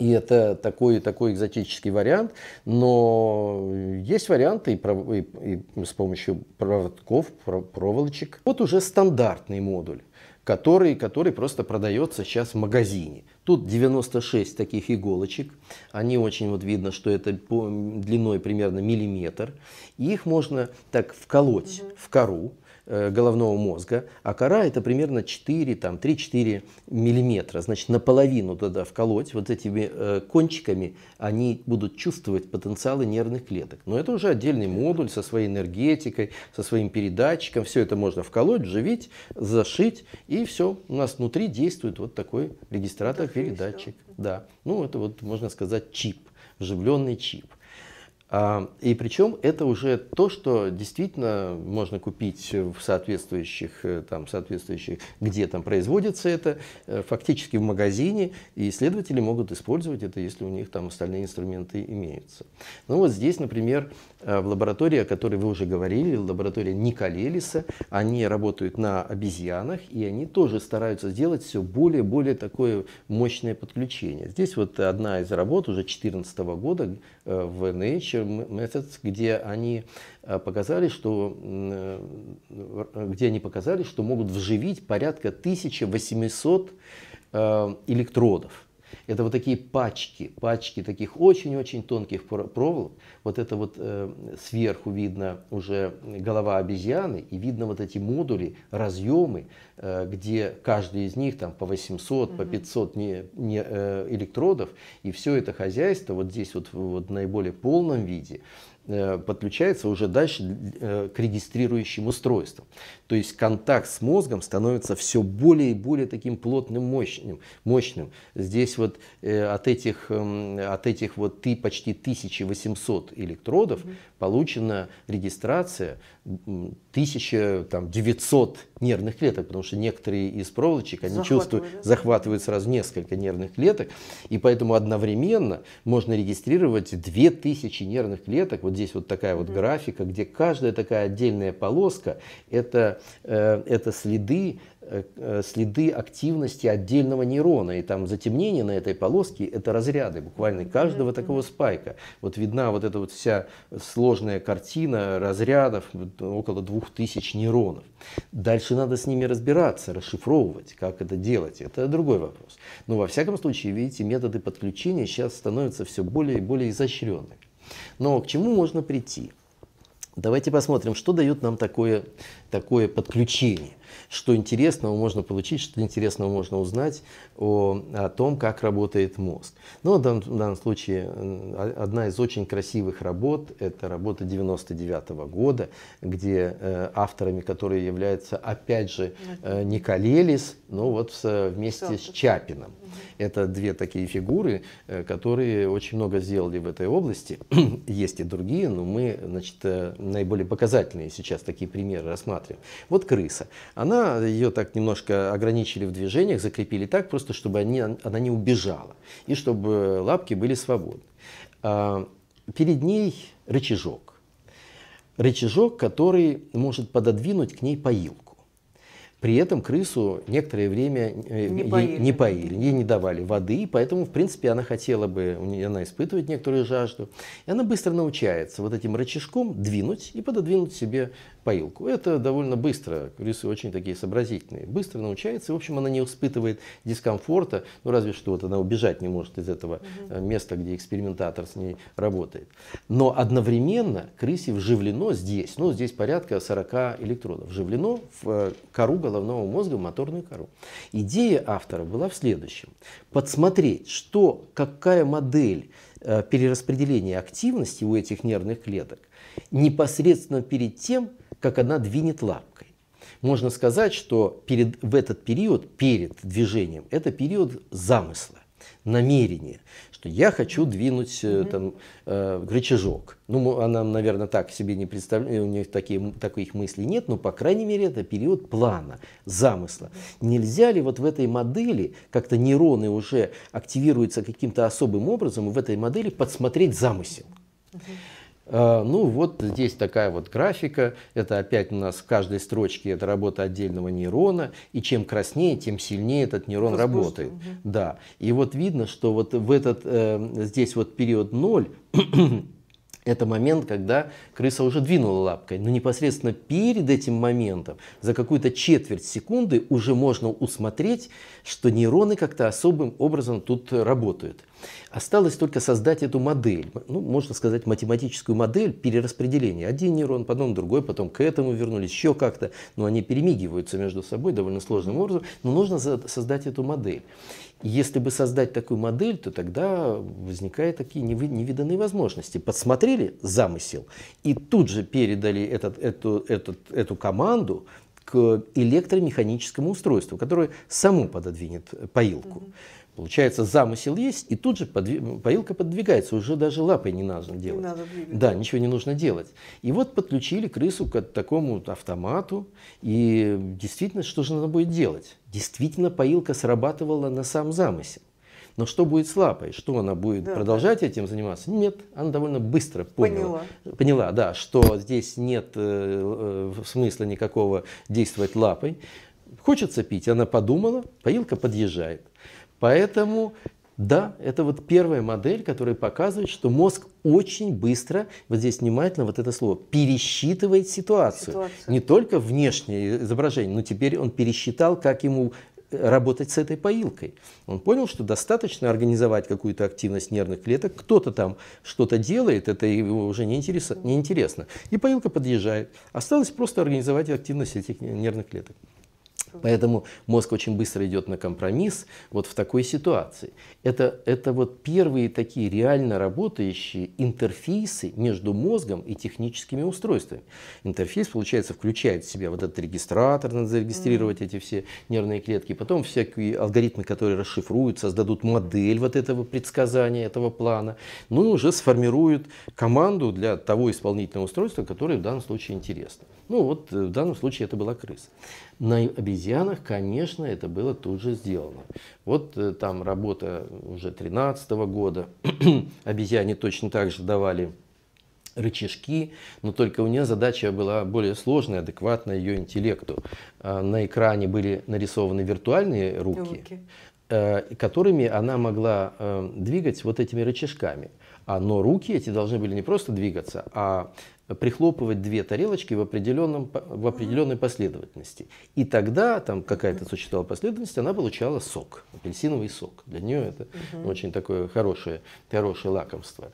И это такой, такой экзотический вариант, но есть варианты и, и, и с помощью проводков, проволочек. Вот уже стандартный модуль, который, который просто продается сейчас в магазине. Тут 96 таких иголочек, они очень, вот видно, что это по, длиной примерно миллиметр. И их можно так вколоть mm -hmm. в кору, Э, головного мозга, а кора это примерно 4, там 3-4 миллиметра. Значит, наполовину туда вколоть вот этими э, кончиками, они будут чувствовать потенциалы нервных клеток. Но это уже отдельный модуль со своей энергетикой, со своим передатчиком. Все это можно вколоть, вживить, зашить, и все. У нас внутри действует вот такой регистратор-передатчик. Да. Ну, это вот, можно сказать, чип, вживленный чип. А, и причем это уже то, что действительно можно купить в соответствующих, э, там, соответствующих где там производится это, э, фактически в магазине, и исследователи могут использовать это, если у них там остальные инструменты имеются. Ну вот здесь, например, Э, в лаборатории, о которой вы уже говорили, лаборатория Николелиса, они работают на обезьянах, и они тоже стараются сделать все более и более такое мощное подключение. Здесь вот одна из работ уже 2014 года э, в Nature Methods, где они э, показали, что, где они показали, что могут вживить порядка 1800 электродов. Это вот такие пачки, пачки таких очень-очень тонких проволок. Вот это вот э, сверху видно уже голова обезьяны, и видно вот эти модули, разъемы, э, где каждый из них там по 800, угу. по 500 не, не, э, электродов. И все это хозяйство вот здесь вот, вот в наиболее полном виде – Э, подключается уже дальше э, к регистрирующим устройствам. То есть контакт с мозгом становится все более и более таким плотным, мощным. мощным. Здесь вот э, от этих, эм, от этих вот ты, почти 1800 электродов mm-hmm. получена регистрация 1900 электродов нервных клеток, потому что некоторые из проволочек, они чувствуют, захватывают сразу несколько нервных клеток, и поэтому одновременно можно регистрировать 2000 нервных клеток. Вот здесь вот такая вот графика, где каждая такая отдельная полоска, это, э, это следы Э, э, следы активности отдельного нейрона. И там затемнение на этой полоске – это разряды буквально каждого такого спайка. Вот видна вот эта вот вся сложная картина разрядов, э, около двух тысяч нейронов. Дальше надо с ними разбираться, расшифровывать, как это делать. Это другой вопрос. Но во всяком случае, видите, методы подключения сейчас становятся все более и более изощренными. Но к чему можно прийти? Давайте посмотрим, что дает нам такое, такое подключение что интересного можно получить, что интересного можно узнать о, о том, как работает мозг. Но в данном, в данном случае э, одна из очень красивых работ, это работа 99 -го года, где э, авторами которые являются, опять же, э, Николелис, но ну вот с, э, вместе с Чапином. Это две такие фигуры, э, которые очень много сделали в этой области. Есть и другие, но мы значит, э, наиболее показательные сейчас такие примеры рассматриваем. Вот крыса. Она, ее так немножко ограничили в движениях, закрепили так, просто чтобы они, она не убежала. И чтобы лапки были свободны. А, перед ней рычажок. Рычажок, который может пододвинуть к ней поилку. При этом крысу некоторое время э, не поили. Ей, не поили, ей не давали воды, и поэтому, в принципе, она хотела бы, она испытывает некоторую жажду. И она быстро научается вот этим рычажком двинуть и пододвинуть себе поилку. Это довольно быстро, крысы очень такие сообразительные, быстро научается, в общем, она не испытывает дискомфорта, ну разве что вот она убежать не может из этого э, места, где экспериментатор с ней работает. Но одновременно крысе вживлено здесь, ну здесь порядка 40 электродов, вживлено в э, кору головного мозга, в моторную кору. Идея автора была в следующем. Подсмотреть, что, какая модель Э, перераспределение активности у этих нервных клеток непосредственно перед тем, как она двинет лапкой. Можно сказать, что перед, в этот период, перед движением, это период замысла намерения что я хочу двинуть mm -hmm. там, э, рычажок. Ну, она, наверное, так себе не представляет, у них такие, таких мыслей нет, но, по крайней мере, это период плана, замысла. Нельзя ли вот в этой модели, как-то нейроны уже активируются каким-то особым образом, и в этой модели подсмотреть замысел? Mm -hmm. А, ну вот здесь такая вот графика, это опять у нас в каждой строчке это работа отдельного нейрона, и чем краснее, тем сильнее этот нейрон Возможно. работает. Угу. Да, и вот видно, что вот в этот, э, здесь вот период 0, это момент, когда крыса уже двинула лапкой, но непосредственно перед этим моментом за какую-то четверть секунды уже можно усмотреть, что нейроны как-то особым образом тут работают. Осталось только создать эту модель, ну, можно сказать, математическую модель перераспределения. Один нейрон, потом другой, потом к этому вернулись, еще как-то. Но они перемигиваются между собой довольно сложным образом, но нужно создать эту модель. Если бы создать такую модель, то тогда возникают такие невиданные возможности. Подсмотрели замысел и тут же передали этот, эту, этот, эту команду к электромеханическому устройству, которое само пододвинет поилку. Mm-hmm. Получается, замысел есть, и тут же подви... поилка подвигается, уже даже лапой не нужно делать. Не надо двигать. Да, ничего не нужно делать. И вот подключили крысу к такому автомату, и действительно, что же надо будет делать? Действительно, поилка срабатывала на сам замысел. Но что будет с лапой? Что она будет да, продолжать да. этим заниматься? Нет, она довольно быстро поняла, поняла, поняла да, что здесь нет э, э, смысла никакого действовать лапой. Хочется пить, она подумала, поилка подъезжает. Поэтому да, это вот первая модель, которая показывает, что мозг очень быстро, вот здесь внимательно вот это слово, пересчитывает ситуацию. ситуацию. Не только внешнее изображение, но теперь он пересчитал, как ему э, работать с этой поилкой. Он понял, что достаточно организовать какую-то активность нервных клеток, кто-то там что-то делает, это его уже не интересно, не интересно. И поилка подъезжает. Осталось просто организовать активность этих нервных клеток. Поэтому мозг очень быстро идет на компромисс вот в такой ситуации. Это, это вот первые такие реально работающие интерфейсы между мозгом и техническими устройствами. Интерфейс, получается, включает в себя вот этот регистратор, надо зарегистрировать эти все нервные клетки, потом всякие алгоритмы, которые расшифруют, создадут модель вот этого предсказания, этого плана, ну и уже сформируют команду для того исполнительного устройства, которое в данном случае интересно. Ну вот э, в данном случае это была крыса. На обезьянах, конечно, это было тут же сделано. Вот э, там работа уже 2013 года. Обезьяне точно так же давали рычажки, но только у нее задача была более сложная, адекватная ее интеллекту. А, на экране были нарисованы виртуальные руки, руки. Э, которыми она могла э, двигать вот этими рычажками. А, но руки эти должны были не просто двигаться, а прихлопывать две тарелочки в, определенном, в определенной последовательности. И тогда там какая-то существовала последовательность, она получала сок, апельсиновый сок. Для нее это угу. очень такое хорошее, хорошее лакомство.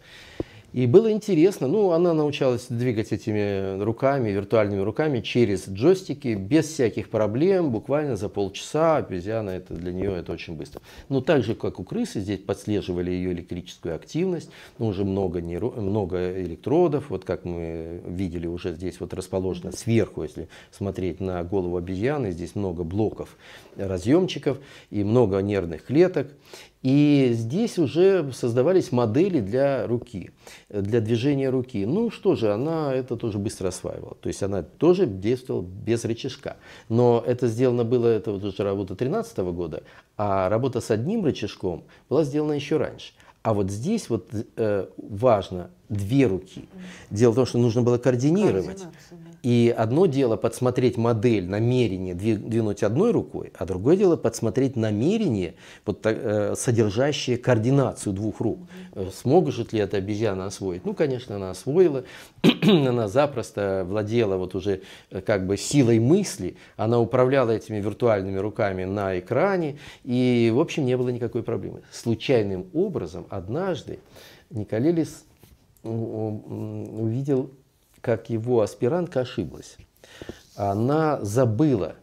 И было интересно, ну, она научалась двигать этими руками, виртуальными руками через джойстики, без всяких проблем, буквально за полчаса. Обезьяна, это для нее это очень быстро. Но так же, как у крысы, здесь подслеживали ее электрическую активность, ну, уже много, нейро, много электродов, вот как мы видели уже здесь вот расположено сверху, если смотреть на голову обезьяны, здесь много блоков разъемчиков и много нервных клеток. И здесь уже создавались модели для руки, для движения руки. Ну что же, она это тоже быстро осваивала. То есть она тоже действовала без рычажка. Но это сделано было, это вот уже работа 2013 года, а работа с одним рычажком была сделана еще раньше. А вот здесь вот э, важно две руки. Дело в том, что нужно было координировать. И одно дело подсмотреть модель, намерение двинуть одной рукой, а другое дело подсмотреть намерение, вот, э, содержащее координацию двух рук. Э, же ли эта обезьяна освоить? Ну, конечно, она освоила. она запросто владела вот уже э, как бы силой мысли. Она управляла этими виртуальными руками на экране. И, в общем, не было никакой проблемы. Случайным образом однажды Николелис увидел как его аспирантка ошиблась. Она забыла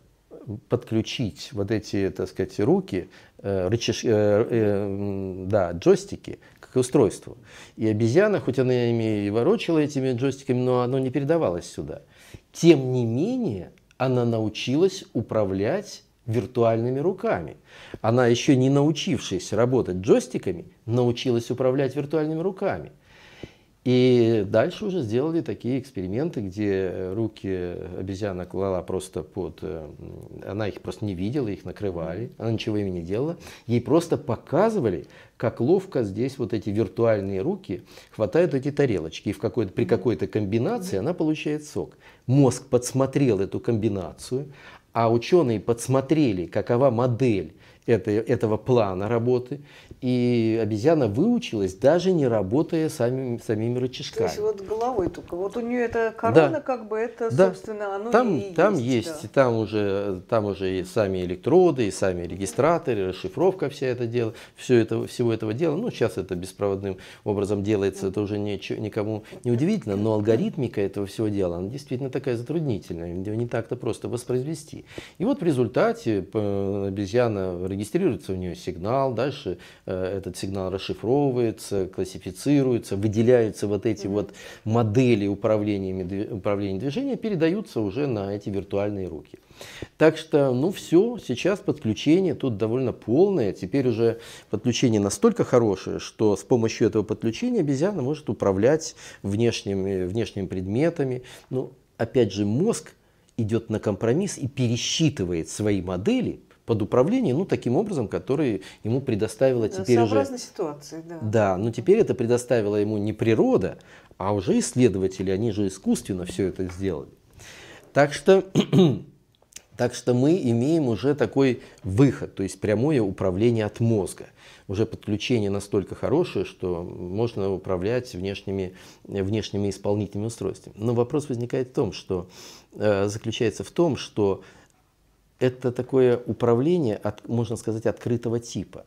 подключить вот эти, так сказать, руки, э, рычаж, э, э, да, джойстики к устройству. И обезьяна, хоть она ими и ворочала этими джойстиками, но оно не передавалось сюда. Тем не менее, она научилась управлять виртуальными руками. Она еще не научившись работать джойстиками, научилась управлять виртуальными руками. И дальше уже сделали такие эксперименты, где э, руки обезьяна клала просто под... Э, она их просто не видела, их накрывали, она ничего ими не делала. Ей просто показывали, как ловко здесь вот эти виртуальные руки хватают эти тарелочки. И в какой при какой-то комбинации она получает сок. Мозг подсмотрел эту комбинацию, а ученые подсмотрели, какова модель этой, этого плана работы. И обезьяна выучилась, даже не работая самим, самими рычажками. То есть вот головой только. Вот у нее эта корона, да. как бы это, да. собственно, оно там, и там есть. есть да. там, уже, там уже и сами электроды, и сами регистраторы, расшифровка вся это дело, все это, всего этого дела. Ну, сейчас это беспроводным образом делается, это уже не никому не удивительно, но алгоритмика этого всего дела, она действительно такая затруднительная, ее не так-то просто воспроизвести. И вот в результате э, обезьяна регистрируется у нее сигнал, дальше э, этот сигнал расшифровывается, классифицируется, выделяются вот эти mm-hmm. вот модели управления, управления движения, передаются уже на эти виртуальные руки. Так что, ну все, сейчас подключение тут довольно полное. Теперь уже подключение настолько хорошее, что с помощью этого подключения обезьяна может управлять внешними, внешними предметами. Ну, опять же, мозг идет на компромисс и пересчитывает свои модели под управление, ну, таким образом, который ему предоставила э, теперь Сообразно уже... ситуации, да. Да, но теперь это предоставила ему не природа, а уже исследователи, они же искусственно все это сделали. Так что, так что мы имеем уже такой выход, то есть прямое управление от мозга. Уже подключение настолько хорошее, что можно управлять внешними, внешними исполнительными устройствами. Но вопрос возникает в том, что э, заключается в том, что это такое управление, от, можно сказать, открытого типа.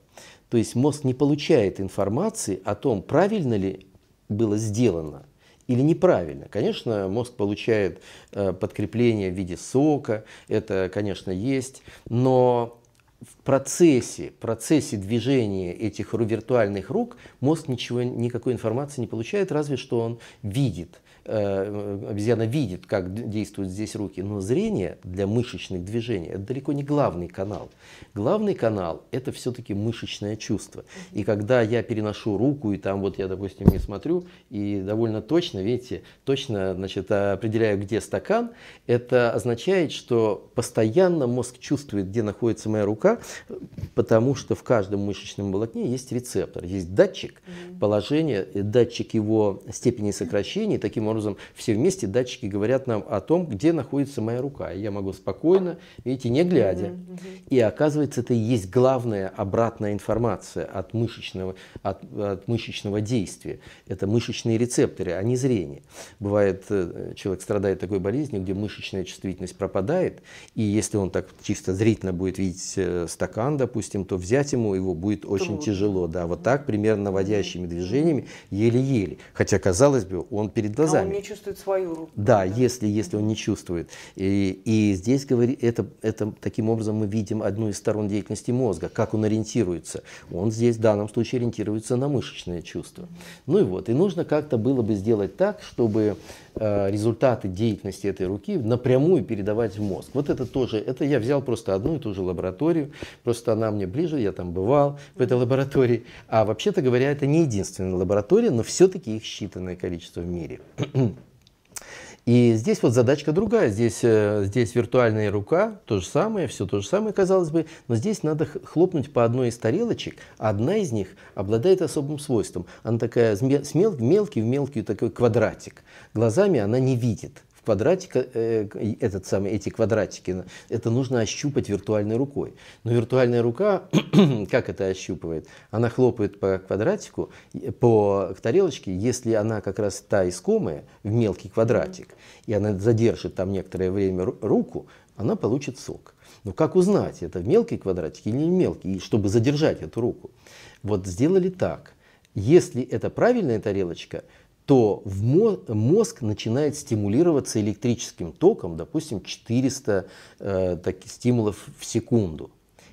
То есть мозг не получает информации о том, правильно ли было сделано или неправильно. Конечно, мозг получает э, подкрепление в виде сока, это, конечно, есть, но в процессе, процессе движения этих виртуальных рук мозг ничего, никакой информации не получает, разве что он видит Э, обезьяна видит, как действуют здесь руки, но зрение для мышечных движений это далеко не главный канал. Главный канал это все-таки мышечное чувство. И когда я переношу руку, и там вот я, допустим, не смотрю, и довольно точно, видите, точно значит, определяю, где стакан, это означает, что постоянно мозг чувствует, где находится моя рука, потому что в каждом мышечном волокне есть рецептор, есть датчик положения, э, датчик его степени сокращения, таким образом образом, все вместе датчики говорят нам о том, где находится моя рука. И я могу спокойно, видите, не глядя. И оказывается, это и есть главная обратная информация от мышечного, от, от мышечного действия. Это мышечные рецепторы, а не зрение. Бывает, э, человек страдает такой болезнью, где мышечная чувствительность пропадает, и если он так чисто зрительно будет видеть э, стакан, допустим, то взять ему его будет очень Трудно. тяжело. Да, вот так, примерно наводящими движениями, еле-еле. Хотя, казалось бы, он перед глазами сами. Он не чувствует свою руку. Да, да? если, если он не чувствует. И, и здесь говори, это, это, таким образом мы видим одну из сторон деятельности мозга, как он ориентируется. Он здесь в данном случае ориентируется на мышечное чувство. Ну и вот, и нужно как-то было бы сделать так, чтобы э, результаты деятельности этой руки напрямую передавать в мозг. Вот это тоже, это я взял просто одну и ту же лабораторию, просто она мне ближе, я там бывал в этой лаборатории. А вообще-то говоря, это не единственная лаборатория, но все-таки их считанное количество в мире. И здесь вот задачка другая. Здесь, э, здесь виртуальная рука, то же самое, все то же самое, казалось бы. Но здесь надо хлопнуть по одной из тарелочек. Одна из них обладает особым свойством. Она такая смел, мелкий в мелкий такой квадратик. Глазами она не видит квадратика э, этот самый, эти квадратики, это нужно ощупать виртуальной рукой. Но виртуальная рука, как это ощупывает? Она хлопает по квадратику, по тарелочке, если она как раз та искомая, в мелкий квадратик, и она задержит там некоторое время руку, она получит сок. Но как узнать, это в мелкий квадратик или не мелкий, чтобы задержать эту руку? Вот сделали так. Если это правильная тарелочка, то в мозг, начинает стимулироваться электрическим током, допустим, 400 э, так, стимулов в секунду.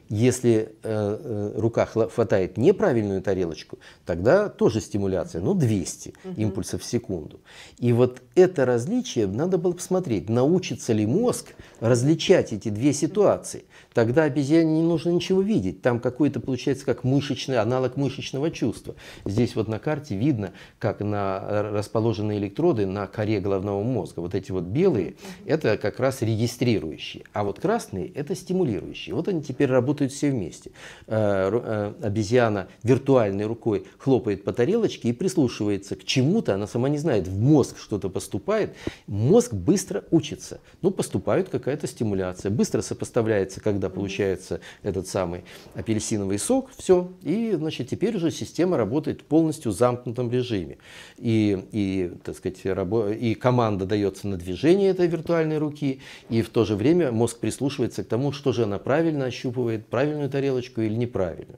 Если э, э рука хватает неправильную тарелочку, тогда тоже стимуляция, но 200 угу. импульсов в секунду. И вот это различие надо было посмотреть, научится ли мозг различать эти две ситуации тогда обезьяне не нужно ничего видеть. Там какой-то получается как мышечный, аналог мышечного чувства. Здесь вот на карте видно, как на э, расположенные электроды на коре головного мозга. Вот эти вот белые – это как раз регистрирующие, а вот красные – это стимулирующие. Вот они теперь работают все вместе. Э, э, обезьяна виртуальной рукой хлопает по тарелочке и прислушивается к чему-то, она сама не знает, в мозг что-то поступает. Мозг быстро учится. Ну, поступает какая-то стимуляция. Быстро сопоставляется, когда когда получается этот самый апельсиновый сок, все. И, значит, теперь уже система работает в полностью замкнутом режиме. И, и так сказать, рабо- и команда дается на движение этой виртуальной руки, и в то же время мозг прислушивается к тому, что же она правильно ощупывает, правильную тарелочку или неправильно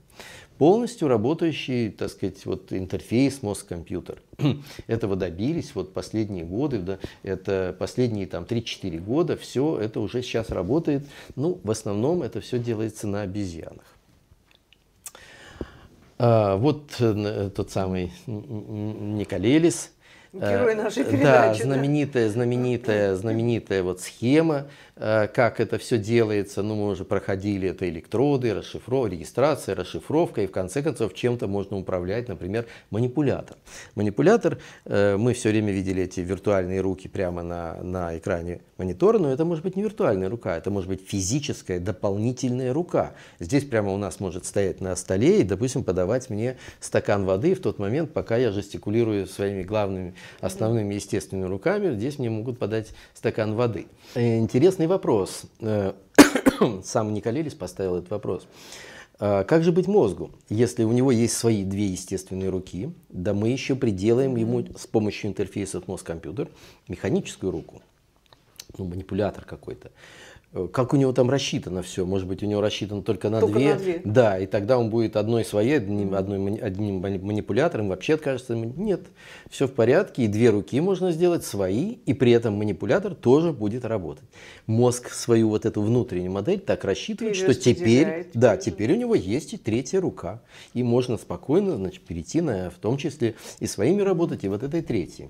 полностью работающий, так сказать, вот интерфейс мозг-компьютер. Этого добились вот последние годы, да, это последние там 3-4 года, все это уже сейчас работает. Ну, в основном это все делается на обезьянах. А, вот э, э, тот самый Николелис, Герой э, нашей передачи. Да, знаменитая, знаменитая, знаменитая вот схема, Э, как это все делается. Ну, мы уже проходили это электроды, расшифров... регистрация, расшифровка, и в конце концов чем-то можно управлять, например, манипулятор. Манипулятор, э, мы все время видели эти виртуальные руки прямо на, на экране монитора, но это может быть не виртуальная рука, это может быть физическая дополнительная рука. Здесь прямо у нас может стоять на столе и, допустим, подавать мне стакан воды в тот момент, пока я жестикулирую своими главными, основными естественными руками, здесь мне могут подать стакан воды. Э, Интересно интересный вопрос. Э, сам Николелис поставил этот вопрос. А, как же быть мозгу, если у него есть свои две естественные руки, да мы еще приделаем ему с помощью интерфейсов мозг-компьютер механическую руку, ну, манипулятор какой-то. Э, как у него там рассчитано все? Может быть, у него рассчитано только на, только две. на две? Да, и тогда он будет одной своей, одним, одной, одним манипулятором. Вообще кажется, нет, все в порядке, и две руки можно сделать свои, и при этом манипулятор тоже будет работать. Мозг свою вот эту внутреннюю модель так рассчитывает, что теперь, теряет, да, теперь у него есть и третья рука, и можно спокойно, значит, перейти на, в том числе, и своими работать, и вот этой третьей.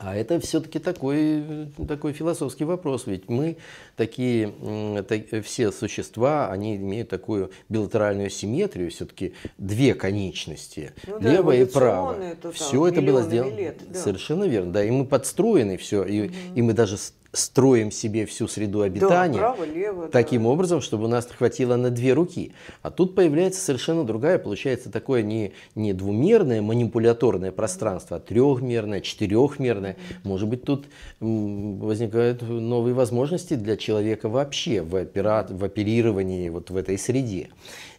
А это все-таки такой, э, такой философский вопрос, ведь мы такие, э, все существа, они имеют такую билатеральную симметрию, все-таки две конечности, ну, да, левая и правая. Это, там, все это было сделано. Лет, да. Совершенно верно, да, и мы подстроены все, и, угу. и мы даже строим себе всю среду обитания да, право, лево, таким да. образом, чтобы у нас хватило на две руки. А тут появляется совершенно другая, получается такое не, не двумерное манипуляторное пространство, а трехмерное, четырехмерное. Может быть, тут возникают новые возможности для человека человека вообще в, операт в оперировании вот в этой среде.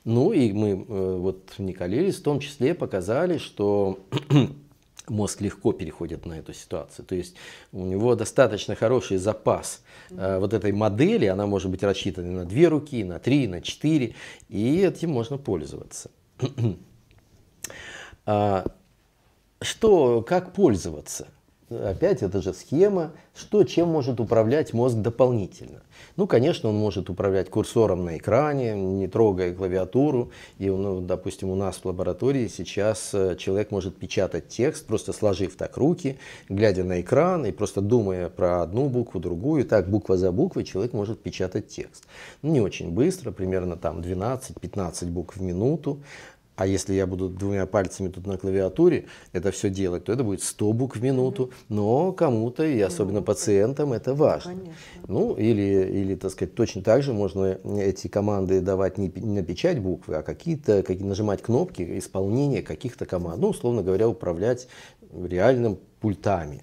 Ну и мы э, вот в Николелис в том числе показали, что мозг легко переходит на эту ситуацию. То есть у него достаточно хороший запас э, вот этой модели, она может быть рассчитана на две руки, на три, на четыре, и этим можно пользоваться. а, что, как пользоваться? опять это же схема, что чем может управлять мозг дополнительно. Ну, конечно, он может управлять курсором на экране, не трогая клавиатуру. И, ну, допустим, у нас в лаборатории сейчас э, человек может печатать текст, просто сложив так руки, глядя на экран и просто думая про одну букву, другую. И так, буква за буквой человек может печатать текст. Ну, не очень быстро, примерно там 12-15 букв в минуту. А если я буду двумя пальцами тут на клавиатуре это все делать, то это будет 100 букв в минуту. Но кому-то, и особенно ну, пациентам, это важно. Конечно. Ну, или, или, так сказать, точно так же можно эти команды давать не на печать буквы, а какие-то, как нажимать кнопки исполнения каких-то команд. Ну, условно говоря, управлять реальным пультами.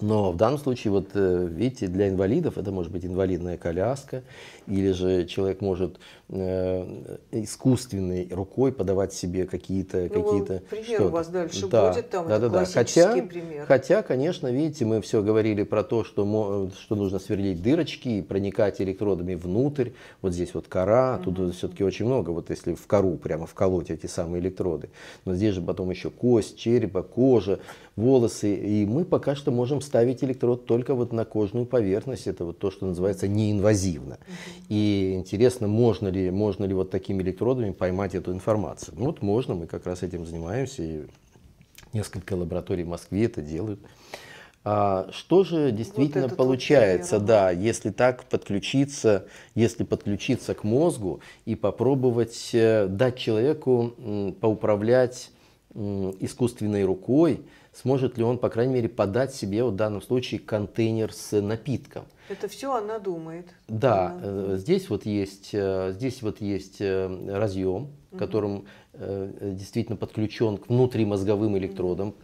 Но в данном случае, вот э, видите, для инвалидов это может быть инвалидная коляска, или же человек может э, искусственной рукой подавать себе какие-то... Ну, какие-то что у вас дальше да, будет, там да, это да, да. Хотя, пример. Хотя, конечно, видите, мы все говорили про то, что, что нужно сверлить дырочки и проникать электродами внутрь. Вот здесь вот кора, угу. тут все-таки очень много, вот если в кору прямо вколоть эти самые электроды. Но здесь же потом еще кость, черепа, кожа волосы. И мы пока что можем ставить электрод только вот на кожную поверхность. Это вот то, что называется неинвазивно. И интересно, можно ли, можно ли вот такими электродами поймать эту информацию. Ну вот можно, мы как раз этим занимаемся. И несколько лабораторий в Москве это делают. А что же действительно вот получается, вот да, если так подключиться, если подключиться к мозгу и попробовать э, дать человеку поуправлять искусственной рукой, сможет ли он, по крайней мере, подать себе вот в данном случае контейнер с напитком. Это все она думает. Да, она... Э, здесь вот есть, э, здесь вот есть э, разъем, угу. которым Э, действительно подключен к внутримозговым электродам.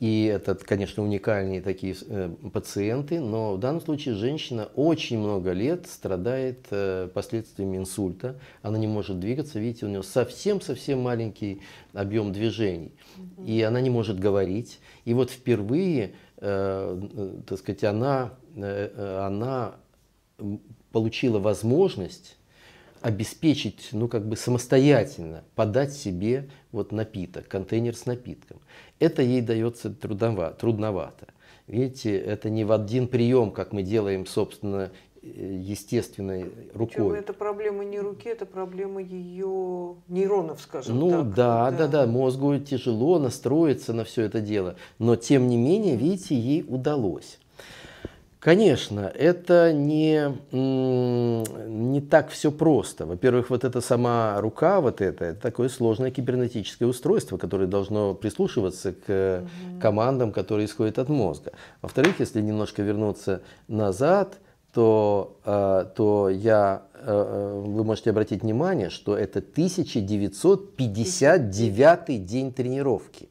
И это, конечно, уникальные такие э, пациенты, но в данном случае женщина очень много лет страдает э, последствиями инсульта. Она не может двигаться, видите, у нее совсем-совсем маленький объем движений. И она не может говорить. И вот впервые, так сказать, она, она получила возможность обеспечить, ну как бы самостоятельно подать себе вот напиток, контейнер с напитком. Это ей дается трудово, трудновато. Видите, это не в один прием, как мы делаем, собственно, э, естественной рукой. Причем это проблема не руки, это проблема ее нейронов, скажем ну, так. Ну да, да, да, да, мозгу тяжело настроиться на все это дело, но тем не менее, видите, ей удалось. Конечно, это не, не так все просто. Во-первых, вот эта сама рука, вот это, это такое сложное кибернетическое устройство, которое должно прислушиваться к командам, которые исходят от мозга. Во-вторых, если немножко вернуться назад, то, э, то я, э, э, вы можете обратить внимание, что это 1959 день тренировки.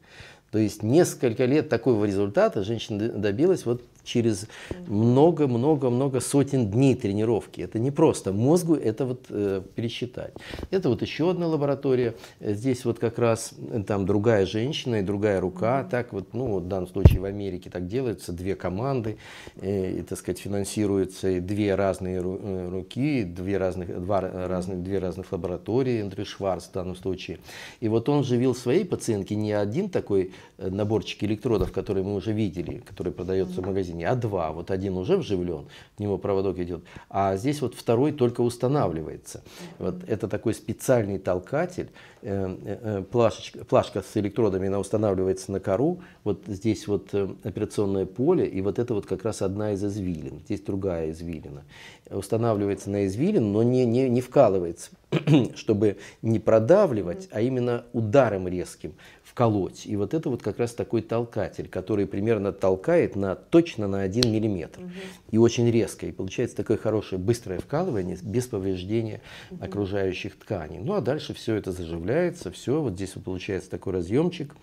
То есть несколько лет такого результата женщина добилась вот через много-много-много сотен дней тренировки. Это не просто. Мозгу это вот э, пересчитать. Это вот еще одна лаборатория. Э, здесь вот как раз э, там другая женщина и другая рука. Так вот, ну, вот в данном случае в Америке так делается. Две команды, э, и, так сказать, финансируются и две разные ру э, руки, две разных, два разных, две разных лаборатории. Эндрю Шварц в данном случае. И вот он живил своей пациентке не один такой наборчик электродов, который мы уже видели, который продается в магазине, не а два Вот один уже вживлен, к него проводок идет, а здесь вот второй только устанавливается. Вот это такой специальный толкатель, Э, э, плашечка, плашка с электродами, она устанавливается на кору, вот здесь вот э, операционное поле, и вот это вот как раз одна из извилин, здесь другая извилина. Устанавливается на извилин, но не, не, не вкалывается, чтобы не продавливать, а именно ударом резким вколоть. И вот это вот как раз такой толкатель, который примерно толкает на, точно на 1 миллиметр. Угу. И очень резко. И получается такое хорошее быстрое вкалывание без повреждения угу. окружающих тканей. Ну а дальше все это заживляет собирается, все, вот здесь вот получается такой разъемчик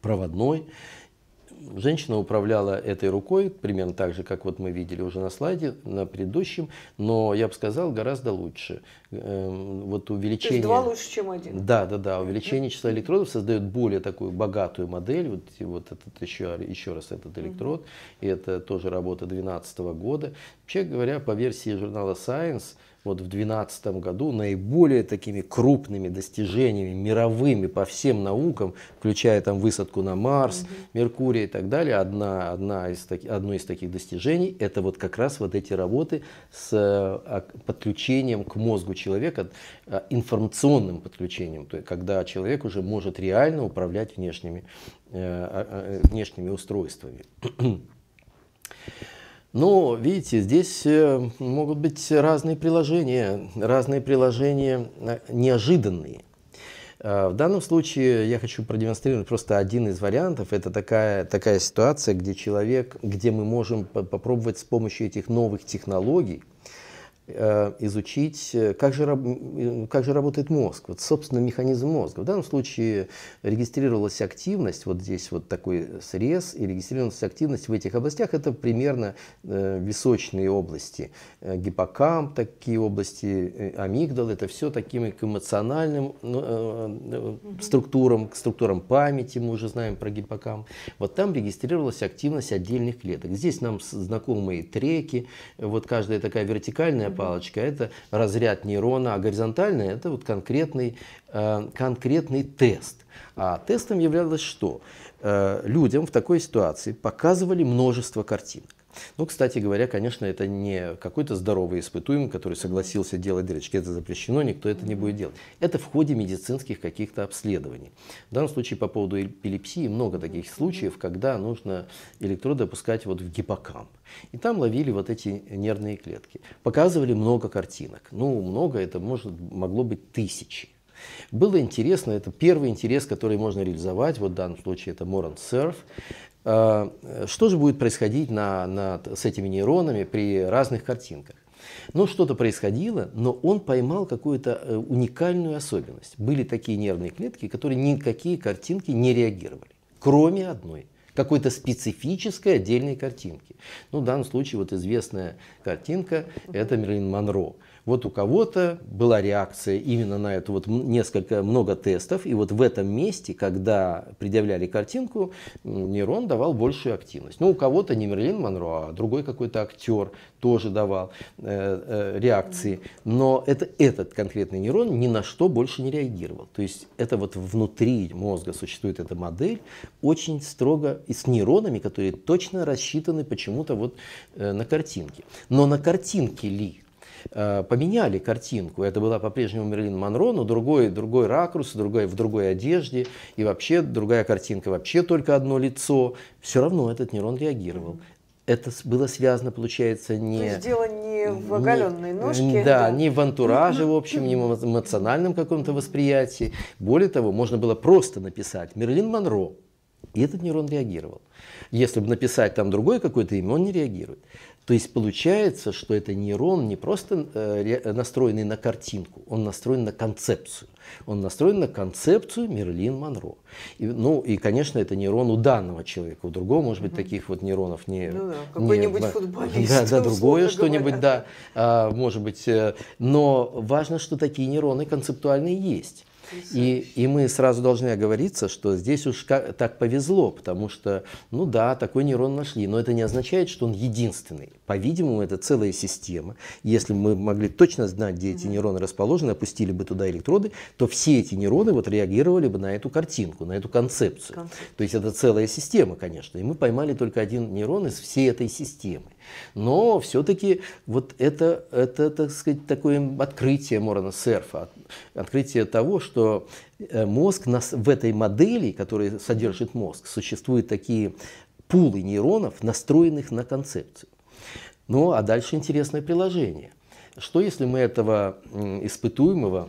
проводной. Женщина управляла этой рукой, примерно так же, как вот мы видели уже на слайде, на предыдущем, но, я бы сказал, гораздо лучше. Эм, вот увеличение... То есть два лучше, чем один. Да, да, да. Увеличение числа электродов создает более такую богатую модель. Вот, вот этот еще, еще раз этот электрод. И это тоже работа 2012 года. Вообще говоря, по версии журнала Science, вот в 2012 году наиболее такими крупными достижениями мировыми по всем наукам, включая там высадку на Марс, угу. Меркурий и так далее, одна, одна из, таки, одно из таких достижений это вот как раз вот эти работы с а, подключением к мозгу человека, а, информационным подключением, то есть когда человек уже может реально управлять внешними, э, а, э, внешними устройствами. Но, видите, здесь э, могут быть разные приложения, разные приложения э, неожиданные. Э, в данном случае я хочу продемонстрировать просто один из вариантов. Это такая, такая ситуация, где человек, где мы можем попробовать с помощью этих новых технологий Э, изучить, э, как же, э, как же работает мозг, вот, собственно, механизм мозга. В данном случае регистрировалась активность, вот здесь вот такой срез, и регистрировалась активность в этих областях, это примерно э, височные области, э, гиппокамп, такие области, э, амигдал, это все такими к эмоциональным ну, э, э, структурам, к структурам памяти, мы уже знаем про гиппокамп. Вот там регистрировалась активность отдельных клеток. Здесь нам знакомые треки, вот каждая такая вертикальная палочка, это разряд нейрона, а горизонтальная – это вот конкретный, э, конкретный тест. А тестом являлось что? Э, людям в такой ситуации показывали множество картинок. Ну, кстати говоря, конечно, это не какой-то здоровый испытуемый, который согласился делать дырочки. Это запрещено, никто это не будет делать. Это в ходе медицинских каких-то обследований. В данном случае по поводу эпилепсии много таких случаев, когда нужно электроды опускать вот в гиппокамп. И там ловили вот эти нервные клетки. Показывали много картинок. Ну, много, это может, могло быть тысячи. Было интересно, это первый интерес, который можно реализовать, вот в данном случае это Moran Surf, Э, что же будет происходить на, на, с этими нейронами при разных картинках. Ну что-то происходило, но он поймал какую-то э, уникальную особенность. Были такие нервные клетки, которые никакие картинки не реагировали, кроме одной какой-то специфической отдельной картинки. Ну, в данном случае вот известная картинка – это Мерлин Монро вот у кого-то была реакция именно на это вот несколько, много тестов, и вот в этом месте, когда предъявляли картинку, нейрон давал большую активность. Ну, у кого-то не Мерлин Монро, а другой какой-то актер тоже давал э, э, реакции, но это, этот конкретный нейрон ни на что больше не реагировал. То есть это вот внутри мозга существует эта модель, очень строго и с нейронами, которые точно рассчитаны почему-то вот э, на картинке. Но на картинке ли Э, поменяли картинку. Это была по-прежнему Мерлин Монро, но другой, другой ракурс, другой, в другой одежде, и вообще другая картинка, вообще только одно лицо. Все равно этот нейрон реагировал это было связано, получается, не... То есть дело не в оголенной ножке. Да, да, не в антураже, в общем, не в эмоциональном каком-то восприятии. Более того, можно было просто написать «Мерлин Монро», и этот нейрон реагировал. Если бы написать там другое какое-то имя, он не реагирует. То есть получается, что это нейрон не просто э, настроенный на картинку, он настроен на концепцию. Он настроен на концепцию Мерлин Монро. И, ну и, конечно, это нейрон у данного человека. У другого, может быть, таких вот нейронов не... Ну да, какой-нибудь не, футболист. Да, да другое что-нибудь, да, а, может быть. Э, но важно, что такие нейроны концептуальные есть. И, и мы сразу должны оговориться, что здесь уж как, так повезло, потому что, ну да, такой нейрон нашли, но это не означает, что он единственный. По-видимому, это целая система. Если мы могли точно знать, где эти нейроны расположены, опустили бы туда электроды, то все эти нейроны вот реагировали бы на эту картинку, на эту концепцию. То есть это целая система, конечно. И мы поймали только один нейрон из всей этой системы. Но все-таки вот это, это, так сказать, такое открытие Морана Серфа, открытие того, что э, мозг нас, в этой модели, которая содержит мозг, существуют такие пулы нейронов, настроенных на концепцию. Ну, а дальше интересное приложение. Что если мы этого испытуемого